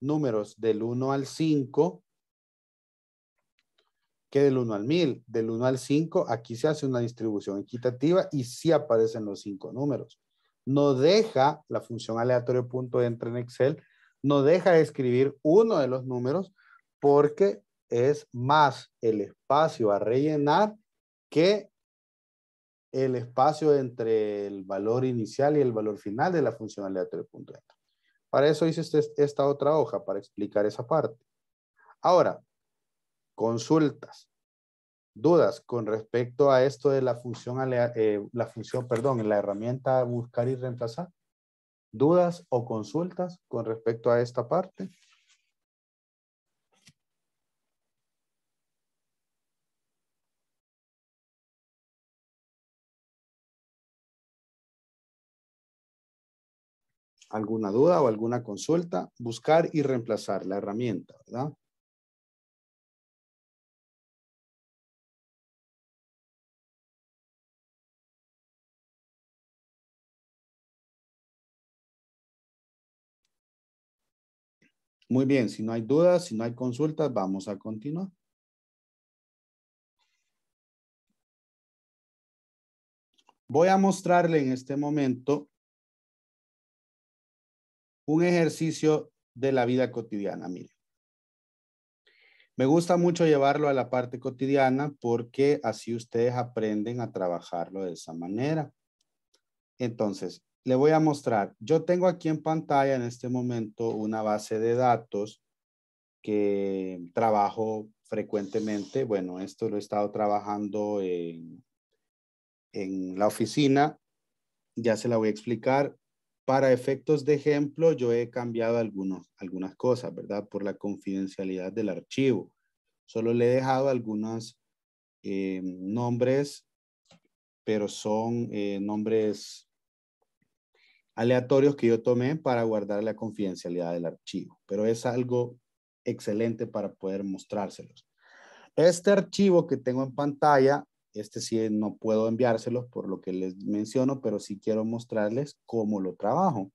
números del 1 al 5 que del 1 al 1000. Del 1 al 5, aquí se hace una distribución equitativa y sí aparecen los cinco números. No deja, la función aleatorio punto entra en Excel, no deja de escribir uno de los números porque es más el espacio a rellenar que el espacio entre el valor inicial y el valor final de la función aleatoria. Para eso hice este, esta otra hoja, para explicar esa parte. Ahora, consultas, dudas con respecto a esto de la función, aleatoria. Eh, la función, perdón, la herramienta buscar y reemplazar. ¿Dudas o consultas con respecto a esta parte? alguna duda o alguna consulta, buscar y reemplazar la herramienta, ¿verdad? Muy bien, si no hay dudas, si no hay consultas, vamos a continuar. Voy a mostrarle en este momento un ejercicio de la vida cotidiana, mire. Me gusta mucho llevarlo a la parte cotidiana porque así ustedes aprenden a trabajarlo de esa manera. Entonces, le voy a mostrar. Yo tengo aquí en pantalla en este momento una base de datos que trabajo frecuentemente. Bueno, esto lo he estado trabajando en, en la oficina. Ya se la voy a explicar. Para efectos de ejemplo, yo he cambiado algunas cosas, ¿verdad? Por la confidencialidad del archivo. Solo le he dejado algunos eh, nombres, pero son eh, nombres aleatorios que yo tomé para guardar la confidencialidad del archivo. Pero es algo excelente para poder mostrárselos. Este archivo que tengo en pantalla este sí eh, no puedo enviárselos por lo que les menciono, pero sí quiero mostrarles cómo lo trabajo.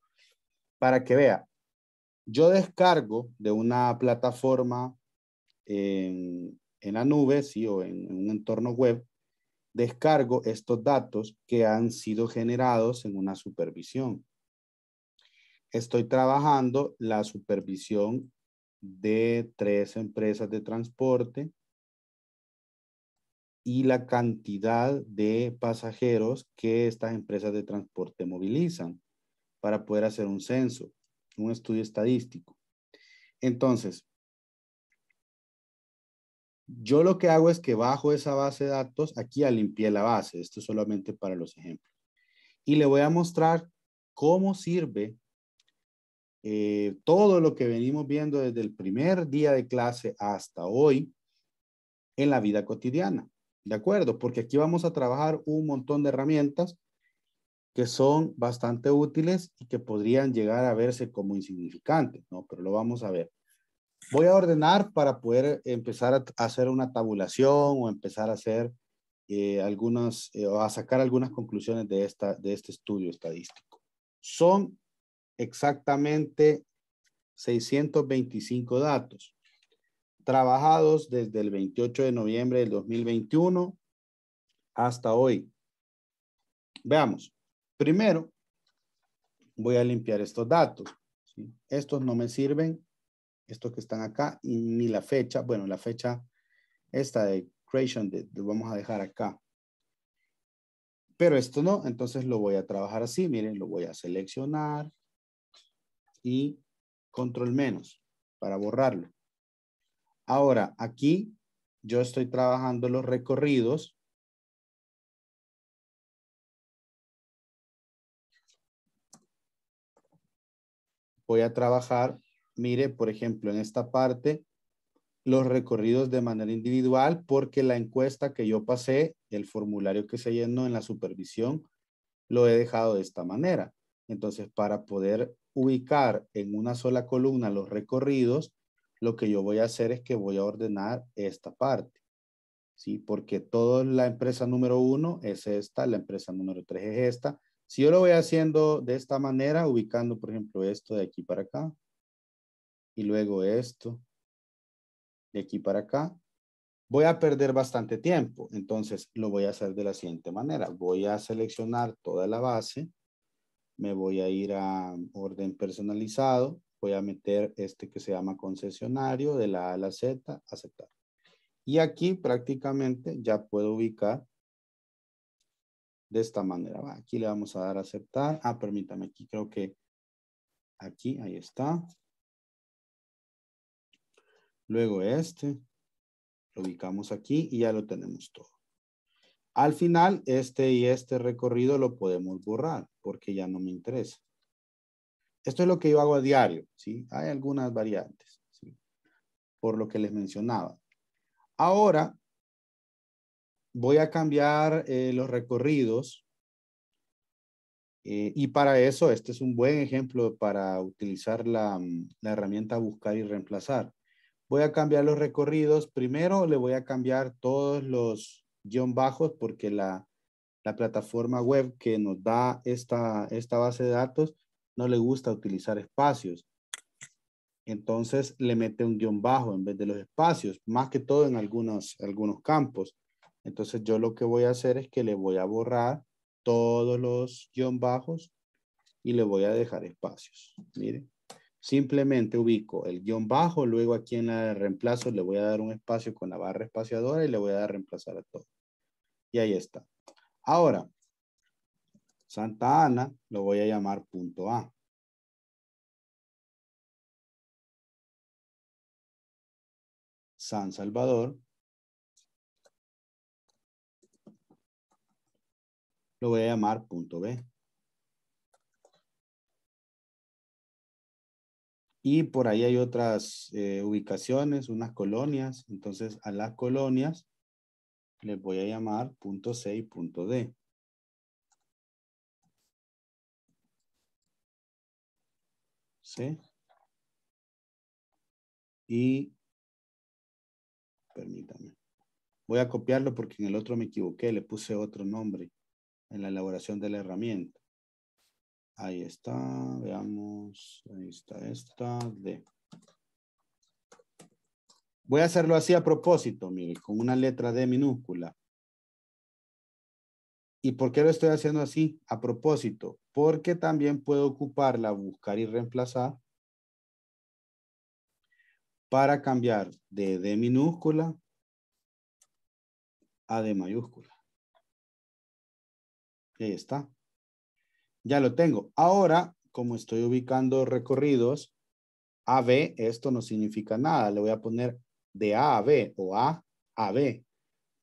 Para que vea, yo descargo de una plataforma en, la nube, sí, o en un entorno web, descargo estos datos que han sido generados en una supervisión. Estoy trabajando la supervisión de tres empresas de transporte y la cantidad de pasajeros que estas empresas de transporte movilizan para poder hacer un censo, un estudio estadístico. Entonces, yo lo que hago es que bajo esa base de datos, aquí ya limpié la base, esto es solamente para los ejemplos, y le voy a mostrar cómo sirve eh, todo lo que venimos viendo desde el primer día de clase hasta hoy en la vida cotidiana. ¿De acuerdo? Porque aquí vamos a trabajar un montón de herramientas que son bastante útiles y que podrían llegar a verse como insignificantes, ¿no? Pero lo vamos a ver. Voy a ordenar para poder empezar a hacer una tabulación o empezar a hacer eh, algunas, eh, a sacar algunas conclusiones de, esta, de este estudio estadístico. Son exactamente 625 datos trabajados desde el 28 de noviembre del 2021 hasta hoy. Veamos. Primero, voy a limpiar estos datos. Estos no me sirven. Estos que están acá y ni la fecha. Bueno, la fecha esta de creation date lo vamos a dejar acá. Pero esto no, entonces lo voy a trabajar así. Miren, lo voy a seleccionar y control menos para borrarlo. Ahora, aquí yo estoy trabajando los recorridos. Voy a trabajar, mire, por ejemplo, en esta parte, los recorridos de manera individual porque la encuesta que yo pasé, el formulario que se llenó en la supervisión, lo he dejado de esta manera. Entonces, para poder ubicar en una sola columna los recorridos, lo que yo voy a hacer es que voy a ordenar esta parte. ¿Sí? Porque toda la empresa número uno es esta, la empresa número tres es esta. Si yo lo voy haciendo de esta manera, ubicando, por ejemplo, esto de aquí para acá, y luego esto de aquí para acá, voy a perder bastante tiempo. Entonces, lo voy a hacer de la siguiente manera. Voy a seleccionar toda la base, me voy a ir a orden personalizado, voy a meter este que se llama concesionario de la A a la Z, aceptar. Y aquí prácticamente ya puedo ubicar de esta manera. Aquí le vamos a dar a aceptar. Ah, permítame, aquí creo que aquí, ahí está. Luego este, lo ubicamos aquí y ya lo tenemos todo. Al final, este y este recorrido lo podemos borrar porque ya no me interesa. Esto es lo que yo hago a diario, ¿sí? Hay algunas variantes, ¿sí? Por lo que les mencionaba. Ahora voy a cambiar eh, los recorridos eh, y para eso, este es un buen ejemplo para utilizar la, herramienta buscar y reemplazar. Voy a cambiar los recorridos. Primero le voy a cambiar todos los guión bajos porque la, plataforma web que nos da esta base de datos no le gusta utilizar espacios. Entonces le mete un guión bajo en vez de los espacios, más que todo en algunos, algunos campos. Entonces yo lo que voy a hacer es que le voy a borrar todos los guión bajos y le voy a dejar espacios. Miren, simplemente ubico el guión bajo, luego aquí en la reemplazo le voy a dar un espacio con la barra espaciadora y le voy a dar reemplazar a todo. Y ahí está. Ahora, Santa Ana, lo voy a llamar punto A. San Salvador, lo voy a llamar punto B. Y por ahí hay otras eh, ubicaciones, unas colonias. Entonces a las colonias les voy a llamar punto C y punto D. ¿Sí? Y, permítame, voy a copiarlo porque en el otro me equivoqué, le puse otro nombre en la elaboración de la herramienta. Ahí está, veamos, ahí está esta D. Voy a hacerlo así a propósito, mire, con una letra D minúscula. ¿Y por qué lo estoy haciendo así? A propósito, porque también puedo ocupar la buscar y reemplazar para cambiar de D minúscula a D mayúscula. Ahí está. Ya lo tengo. Ahora, como estoy ubicando recorridos, AB, esto no significa nada. Le voy a poner de A a B o A a B.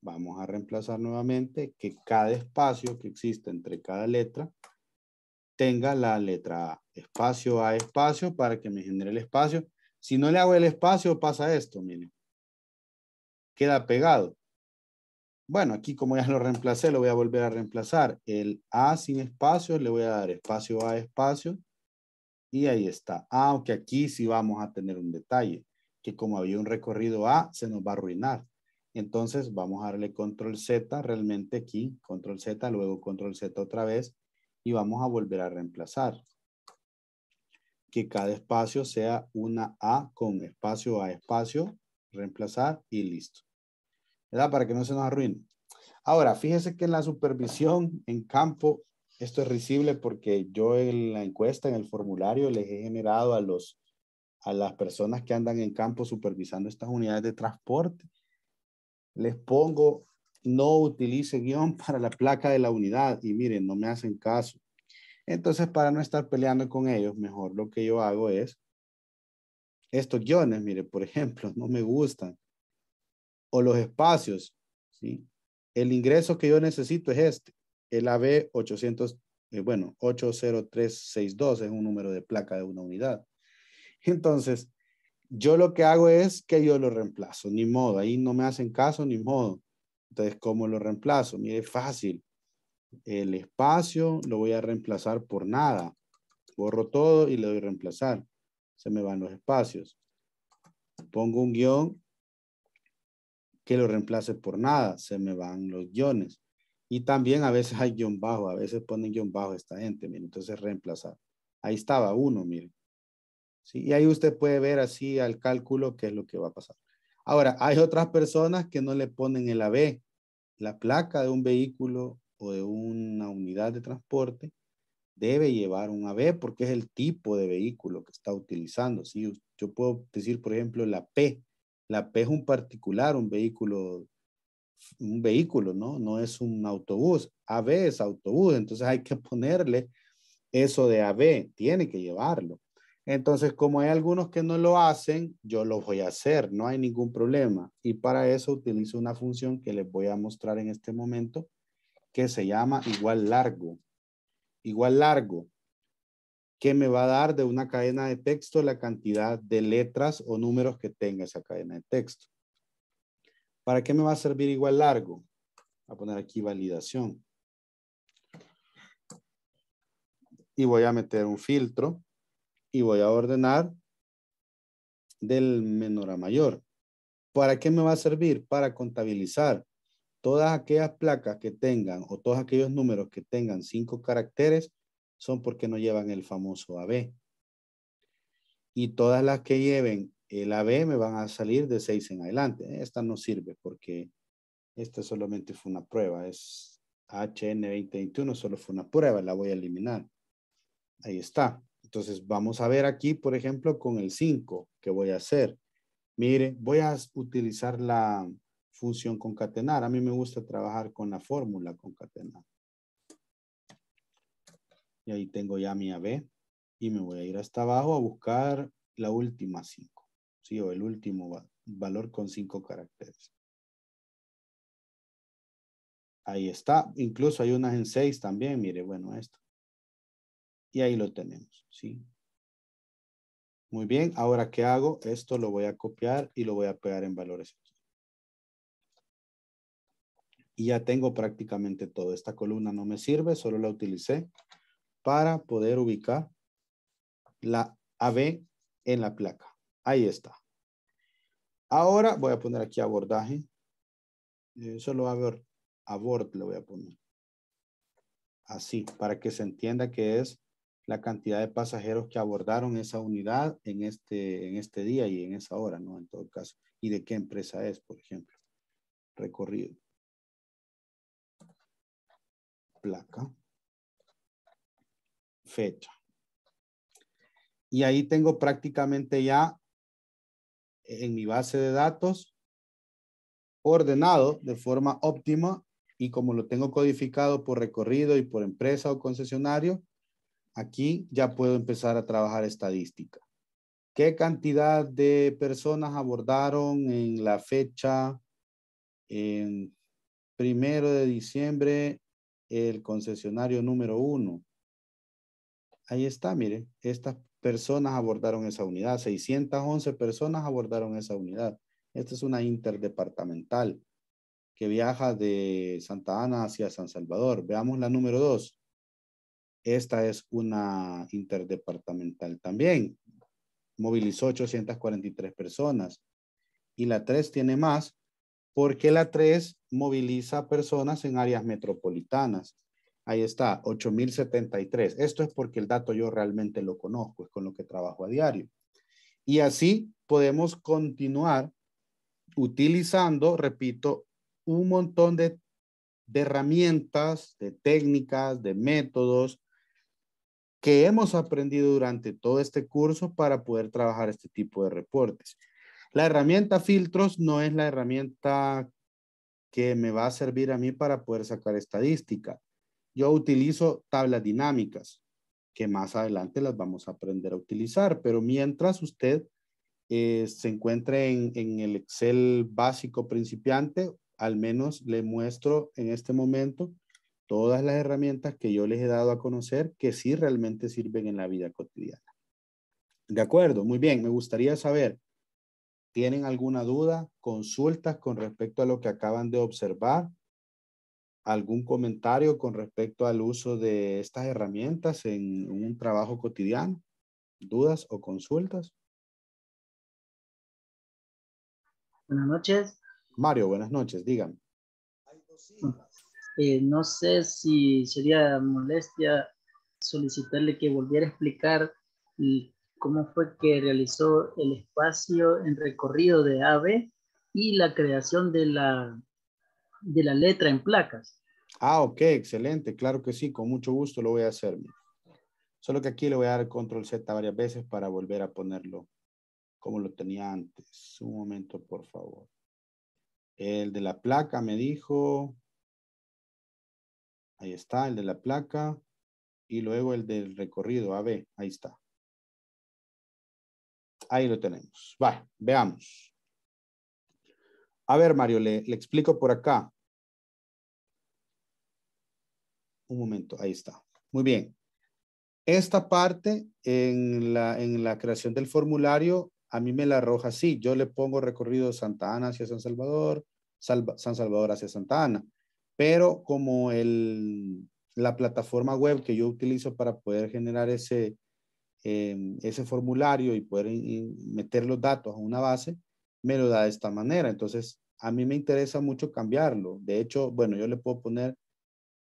Vamos a reemplazar nuevamente que cada espacio que existe entre cada letra tenga la letra A, espacio a espacio para que me genere el espacio. Si no le hago el espacio, pasa esto, miren. Queda pegado. Bueno, aquí como ya lo reemplacé, lo voy a volver a reemplazar. El A sin espacio, le voy a dar espacio a espacio. Y ahí está. Aunque aquí sí vamos a tener un detalle, que como había un recorrido A, se nos va a arruinar. Entonces vamos a darle control Z realmente aquí, control Z, luego control Z otra vez y vamos a volver a reemplazar. Que cada espacio sea una A con espacio a espacio, reemplazar y listo. ¿Verdad? Para que no se nos arruine. Ahora, fíjese que en la supervisión en campo, esto es risible porque yo en la encuesta, en el formulario, les he generado a, los, a las personas que andan en campo supervisando estas unidades de transporte, les pongo no utilice guión para la placa de la unidad y miren, no me hacen caso. Entonces, para no estar peleando con ellos, mejor lo que yo hago es estos guiones, mire, por ejemplo, no me gustan. O los espacios, ¿sí? El ingreso que yo necesito es este, el AB 800, eh, bueno, 80362 es un número de placa de una unidad. Entonces, yo lo que hago es que yo lo reemplazo, ni modo, ahí no me hacen caso, ni modo. Entonces, ¿cómo lo reemplazo? Mire, fácil. El espacio lo voy a reemplazar por nada. Borro todo y le doy reemplazar. Se me van los espacios. Pongo un guión que lo reemplace por nada. Se me van los guiones. Y también a veces hay guión bajo. A veces ponen guión bajo esta gente. Mire, entonces reemplazar. Ahí estaba uno, mire. y ahí usted puede ver así al cálculo qué es lo que va a pasar. Ahora, hay otras personas que no le ponen el AB la placa de un vehículo o de una unidad de transporte debe llevar un AB porque es el tipo de vehículo que está utilizando. Si yo puedo decir, por ejemplo, la P. La P es un particular, un vehículo, un vehículo, ¿no? No es un autobús. AB es autobús, entonces hay que ponerle eso de AB, tiene que llevarlo. Entonces, como hay algunos que no lo hacen, yo lo voy a hacer, no hay ningún problema. Y para eso utilizo una función que les voy a mostrar en este momento, que se llama igual largo. Igual largo, que me va a dar de una cadena de texto la cantidad de letras o números que tenga esa cadena de texto. ¿Para qué me va a servir igual largo? Voy a poner aquí validación. Y voy a meter un filtro y voy a ordenar del menor a mayor. ¿Para qué me va a servir? Para contabilizar todas aquellas placas que tengan o todos aquellos números que tengan cinco caracteres son porque no llevan el famoso AB. Y todas las que lleven el AB me van a salir de seis en adelante. Esta no sirve porque esta solamente fue una prueba. Es HN2021, solo fue una prueba, la voy a eliminar. Ahí está. Entonces vamos a ver aquí, por ejemplo, con el 5, ¿qué voy a hacer? Mire, voy a utilizar la función concatenar. A mí me gusta trabajar con la fórmula concatenar. Y ahí tengo ya mi AB. Y me voy a ir hasta abajo a buscar la última 5. Sí, o el último valor con 5 caracteres. Ahí está. Incluso hay unas en 6 también. Mire, bueno, esto. Y ahí lo tenemos, ¿sí? Muy bien, ahora ¿qué hago? Esto lo voy a copiar y lo voy a pegar en valores. Y ya tengo prácticamente todo. Esta columna no me sirve, solo la utilicé para poder ubicar la AB en la placa. Ahí está. Ahora voy a poner aquí abordaje. Eh, solo a ver, abort le voy a poner. Así, para que se entienda que es la cantidad de pasajeros que abordaron esa unidad este, en este, día y en esa hora, ¿no? En todo caso. Y de qué empresa es, por ejemplo. Recorrido. Placa. Fecha. Y ahí tengo prácticamente ya en mi base de datos ordenado de forma óptima y como lo tengo codificado por recorrido y por empresa o concesionario, Aquí ya puedo empezar a trabajar estadística. ¿Qué cantidad de personas abordaron en la fecha en primero de diciembre el concesionario número uno? Ahí está, mire, estas personas abordaron esa unidad, 611 personas abordaron esa unidad. Esta es una interdepartamental que viaja de Santa Ana hacia San Salvador. Veamos la número dos. Esta es una interdepartamental también. Movilizó 843 personas. Y la 3 tiene más porque la 3 moviliza personas en áreas metropolitanas. Ahí está, 8.073. Esto es porque el dato yo realmente lo conozco, es con lo que trabajo a diario. Y así podemos continuar utilizando, repito, un montón de, de herramientas, de técnicas, de métodos, que hemos aprendido durante todo este curso para poder trabajar este tipo de reportes. La herramienta filtros no es la herramienta que me va a servir a mí para poder sacar estadística. Yo utilizo tablas dinámicas, que más adelante las vamos a aprender a utilizar, pero mientras usted eh, se encuentre en el Excel básico principiante, al menos le muestro en este momento todas las herramientas que yo les he dado a conocer que sí realmente sirven en la vida cotidiana. De acuerdo, muy bien, me gustaría saber, ¿tienen alguna duda, consultas con respecto a lo que acaban de observar? ¿Algún comentario con respecto al uso de estas herramientas en un trabajo cotidiano? ¿Dudas o consultas? Buenas noches. Mario, buenas noches, díganme eh, no sé si sería molestia solicitarle que volviera a explicar cómo fue que realizó el espacio en recorrido de AVE y la creación de la, de la letra en placas. Ah, ok, excelente, claro que sí, con mucho gusto lo voy a hacer. Solo que aquí le voy a dar control Z varias veces para volver a ponerlo como lo tenía antes. Un momento, por favor. El de la placa me dijo Ahí está, el de la placa. Y luego el del recorrido AB. Ahí está. Ahí lo tenemos. Va, veamos. A ver, Mario, le, explico por acá. Un momento, ahí está. Muy bien. Esta parte en la, creación del formulario, a mí me la arroja así. Yo le pongo recorrido Santa Ana hacia San Salvador, San Salvador hacia Santa Ana. Pero como el, la plataforma web que yo utilizo para poder generar ese, em, ese formulario y poder meter los datos a una base, me lo da de esta manera. Entonces, a mí me interesa mucho cambiarlo. De hecho, bueno, yo le puedo poner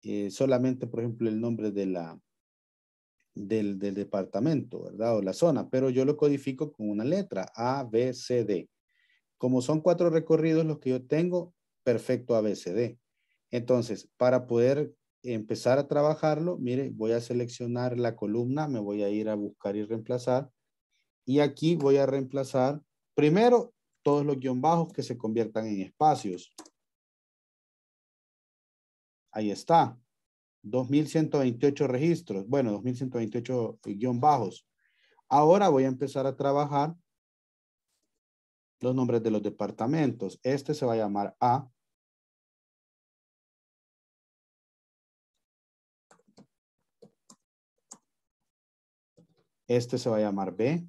eh, solamente, por ejemplo, el nombre de la, del, del, departamento, ¿verdad? O la zona, pero yo lo codifico con una letra, A, B, C, D. Como son cuatro recorridos los que yo tengo, perfecto ABCD. B, C, D. Entonces, para poder empezar a trabajarlo, mire, voy a seleccionar la columna, me voy a ir a buscar y reemplazar. Y aquí voy a reemplazar primero todos los guión bajos que se conviertan en espacios. Ahí está. 2128 registros. Bueno, 2128 guión bajos. Ahora voy a empezar a trabajar los nombres de los departamentos. Este se va a llamar A. Este se va a llamar B.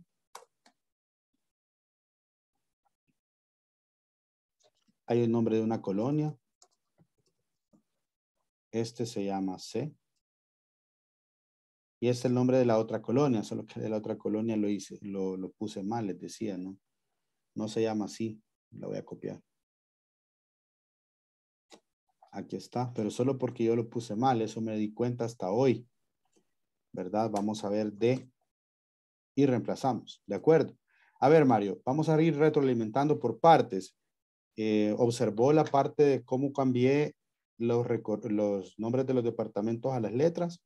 Hay el nombre de una colonia. Este se llama C. Y es el nombre de la otra colonia, solo que de la otra colonia lo hice, lo, puse mal, les decía, ¿no? No se llama así, la voy a copiar. Aquí está, pero solo porque yo lo puse mal, eso me di cuenta hasta hoy. ¿Verdad? Vamos a ver D y reemplazamos. ¿De acuerdo? A ver, Mario, vamos a ir retroalimentando por partes. Eh, observó la parte de cómo cambié los, nombres de los departamentos a las letras.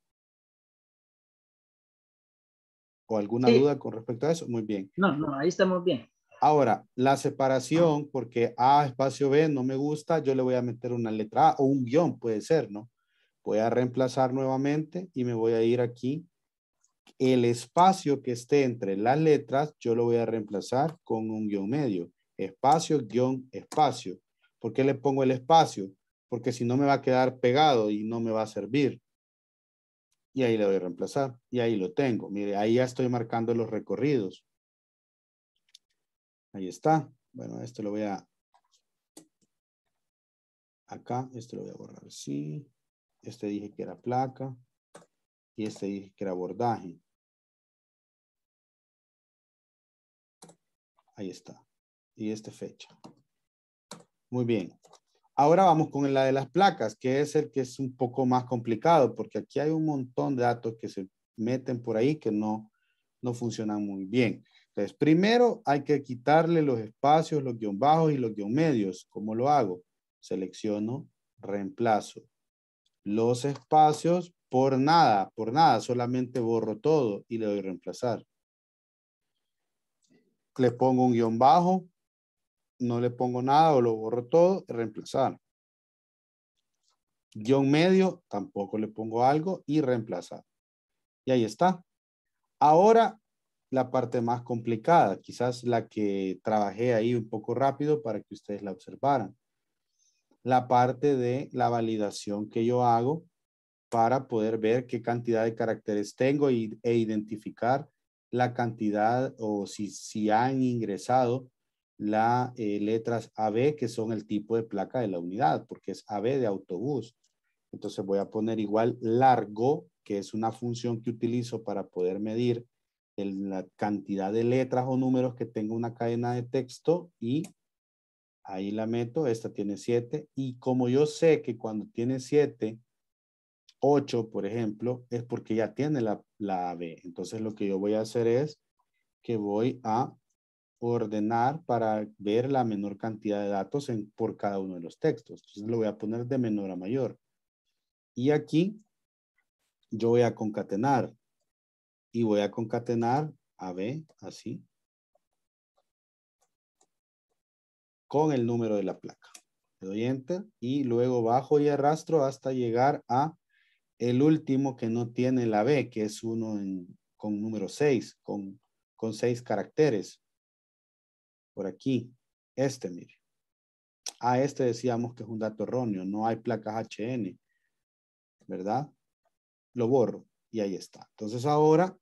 ¿O alguna duda con respecto a eso? Muy bien. No, no, ahí estamos bien. Ahora, la separación, porque A espacio B no me gusta, yo le voy a meter una letra A o un guión, puede ser, ¿no? Voy a reemplazar nuevamente y me voy a ir aquí el espacio que esté entre las letras, yo lo voy a reemplazar con un guión medio. Espacio, guión, espacio. ¿Por qué le pongo el espacio? Porque si no me va a quedar pegado y no me va a servir. Y ahí le voy a reemplazar. Y ahí lo tengo. Mire, ahí ya estoy marcando los recorridos. Ahí está. Bueno, esto lo voy a... Acá, esto lo voy a borrar Sí, Este dije que era placa y este que era abordaje. Ahí está. Y esta fecha. Muy bien. Ahora vamos con la de las placas, que es el que es un poco más complicado, porque aquí hay un montón de datos que se meten por ahí que no, no funcionan muy bien. Entonces, primero hay que quitarle los espacios, los guión bajos y los guión medios. ¿Cómo lo hago? Selecciono, reemplazo. Los espacios por nada, por nada, solamente borro todo y le doy reemplazar. Le pongo un guión bajo, no le pongo nada o lo borro todo, y reemplazar. Guión medio, tampoco le pongo algo y reemplazar. Y ahí está. Ahora la parte más complicada, quizás la que trabajé ahí un poco rápido para que ustedes la observaran. La parte de la validación que yo hago para poder ver qué cantidad de caracteres tengo e identificar la cantidad o si, si han ingresado las eh, letras AB, que son el tipo de placa de la unidad, porque es AB de autobús. Entonces voy a poner igual largo, que es una función que utilizo para poder medir la cantidad de letras o números que tenga una cadena de texto y ahí la meto, esta tiene siete. y como yo sé que cuando tiene siete... 8, por ejemplo, es porque ya tiene la, la AB. Entonces lo que yo voy a hacer es que voy a ordenar para ver la menor cantidad de datos en, por cada uno de los textos. Entonces lo voy a poner de menor a mayor. Y aquí yo voy a concatenar. Y voy a concatenar AB, así. Con el número de la placa. Le doy enter y luego bajo y arrastro hasta llegar a el último que no tiene la B, que es uno con número 6, con, con 6 caracteres. Por aquí, este, mire. A ah, este decíamos que es un dato erróneo, no hay placas HN, ¿verdad? Lo borro y ahí está. Entonces ahora,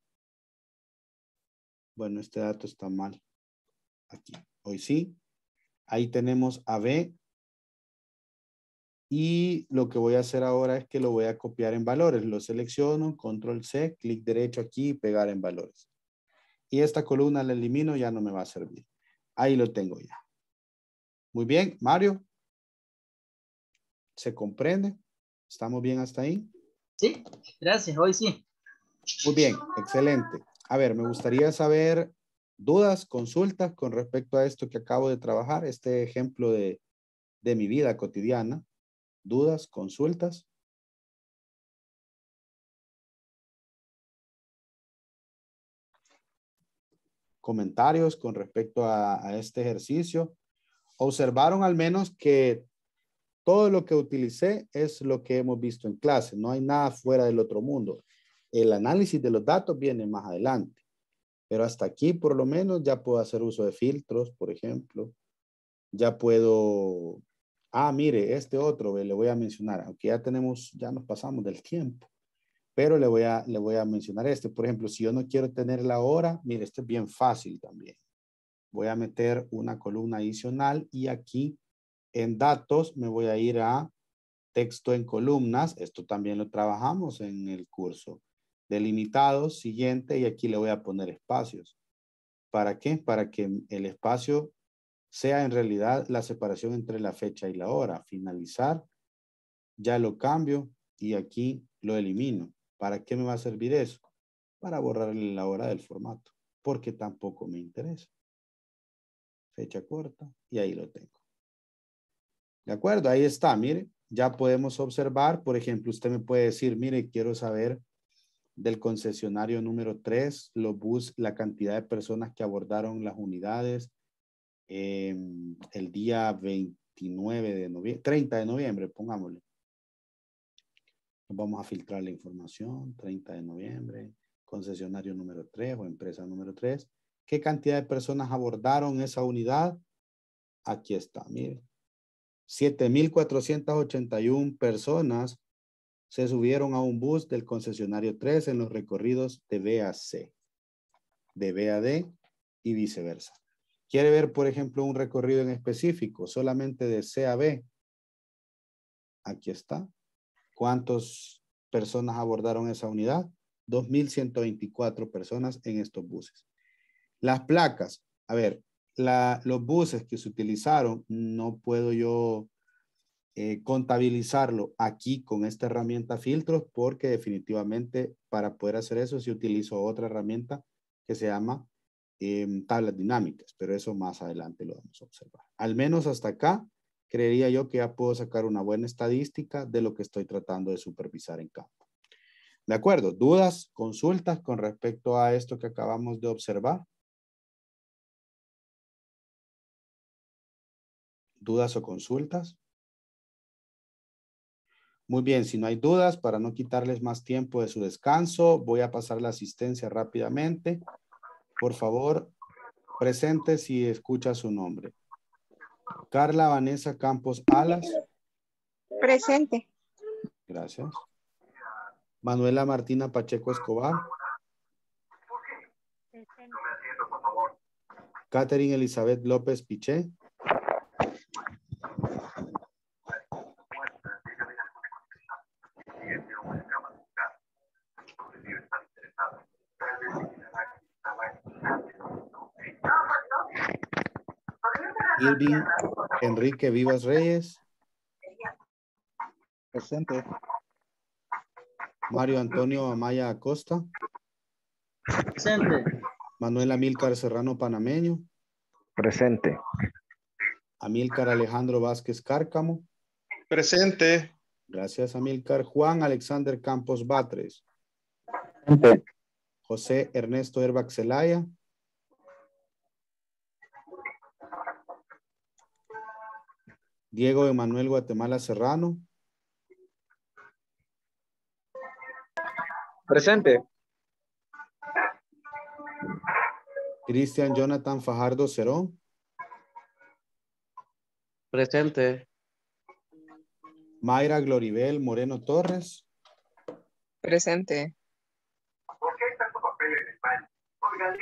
bueno, este dato está mal. Aquí, hoy sí. Ahí tenemos AB. Y lo que voy a hacer ahora es que lo voy a copiar en valores. Lo selecciono, control C, clic derecho aquí pegar en valores. Y esta columna la elimino, ya no me va a servir. Ahí lo tengo ya. Muy bien, Mario. ¿Se comprende? ¿Estamos bien hasta ahí? Sí, gracias, hoy sí. Muy bien, excelente. A ver, me gustaría saber dudas, consultas con respecto a esto que acabo de trabajar, este ejemplo de, de mi vida cotidiana dudas, consultas. comentarios con respecto a, este ejercicio. Observaron al menos que todo lo que utilicé es lo que hemos visto en clase. No hay nada fuera del otro mundo. El análisis de los datos viene más adelante. Pero hasta aquí, por lo menos, ya puedo hacer uso de filtros, por ejemplo. Ya puedo Ah, mire, este otro le voy a mencionar, aunque ya tenemos, ya nos pasamos del tiempo, pero le voy a, le voy a mencionar este. Por ejemplo, si yo no quiero tener la hora, mire, este es bien fácil también. Voy a meter una columna adicional y aquí en datos me voy a ir a texto en columnas. Esto también lo trabajamos en el curso. Delimitados, siguiente, y aquí le voy a poner espacios. ¿Para qué? Para que el espacio sea en realidad la separación entre la fecha y la hora. Finalizar, ya lo cambio y aquí lo elimino. ¿Para qué me va a servir eso? Para borrarle la hora del formato, porque tampoco me interesa. Fecha corta y ahí lo tengo. ¿De acuerdo? Ahí está, mire. Ya podemos observar, por ejemplo, usted me puede decir, mire, quiero saber del concesionario número 3, los bus, la cantidad de personas que abordaron las unidades, Em, el día 29 de noviembre, 30 de noviembre, pongámosle. Vamos a filtrar la información, 30 de noviembre, concesionario número 3 o empresa número 3. ¿Qué cantidad de personas abordaron esa unidad? Aquí está, miren 7,481 personas se subieron a un bus del concesionario 3 en los recorridos de BAC, de BAD y viceversa. Quiere ver, por ejemplo, un recorrido en específico, solamente de C a B. Aquí está. ¿Cuántas personas abordaron esa unidad? 2.124 personas en estos buses. Las placas. A ver, los buses que se utilizaron, no puedo yo eh, contabilizarlo aquí con esta herramienta filtros porque definitivamente para poder hacer eso si utilizo otra herramienta que se llama en tablas dinámicas, pero eso más adelante lo vamos a observar. Al menos hasta acá, creería yo que ya puedo sacar una buena estadística de lo que estoy tratando de supervisar en campo. ¿De acuerdo? ¿Dudas, consultas con respecto a esto que acabamos de observar? ¿Dudas o consultas? Muy bien, si no hay dudas, para no quitarles más tiempo de su descanso, voy a pasar la asistencia rápidamente por favor, presente si escucha su nombre. Carla Vanessa Campos Alas. Presente. Gracias. Manuela Martina Pacheco Escobar. Presente. Catherine Elizabeth López Piché. Enrique Vivas Reyes. Presente. Mario Antonio Amaya Acosta. Presente. Manuel Amilcar Serrano Panameño. Presente. Amílcar Alejandro Vázquez Cárcamo. Presente. Gracias, Amílcar. Juan Alexander Campos Batres. Presente. José Ernesto Erbaxelaya. Diego Emanuel Guatemala Serrano. Presente. Cristian Jonathan Fajardo Cerón. Presente. Mayra Gloribel Moreno Torres. Presente.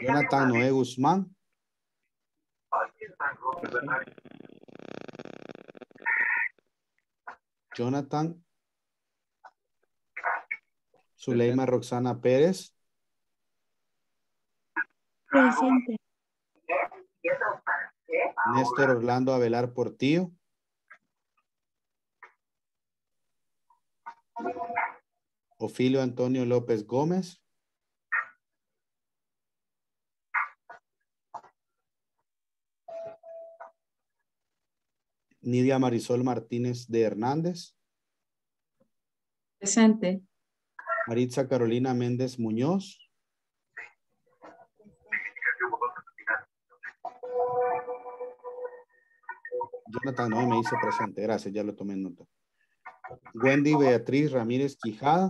Jonathan Noé Guzmán. Jonathan. Zuleima Roxana Pérez. Presente. Néstor Orlando Avelar Portillo. Ofilio Antonio López Gómez. Nidia Marisol Martínez de Hernández. Presente. Maritza Carolina Méndez Muñoz. Jonathan no me hizo presente, gracias, ya lo tomé en nota. Wendy Beatriz Ramírez Quijada.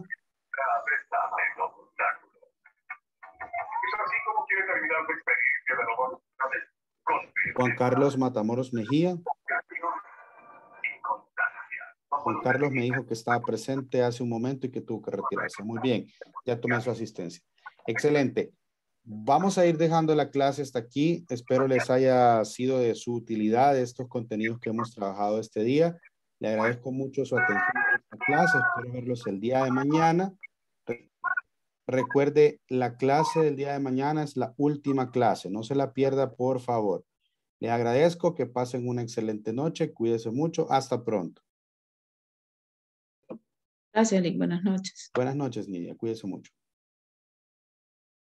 Juan Carlos Matamoros Mejía. Juan Carlos me dijo que estaba presente hace un momento y que tuvo que retirarse. Muy bien, ya tomé su asistencia. Excelente. Vamos a ir dejando la clase hasta aquí. Espero les haya sido de su utilidad estos contenidos que hemos trabajado este día. Le agradezco mucho su atención a esta clase. Espero verlos el día de mañana. Recuerde, la clase del día de mañana es la última clase. No se la pierda, por favor. Le agradezco que pasen una excelente noche. Cuídense mucho. Hasta pronto. Gracias, Buenas noches. Buenas noches, Nidia. Cuídese mucho.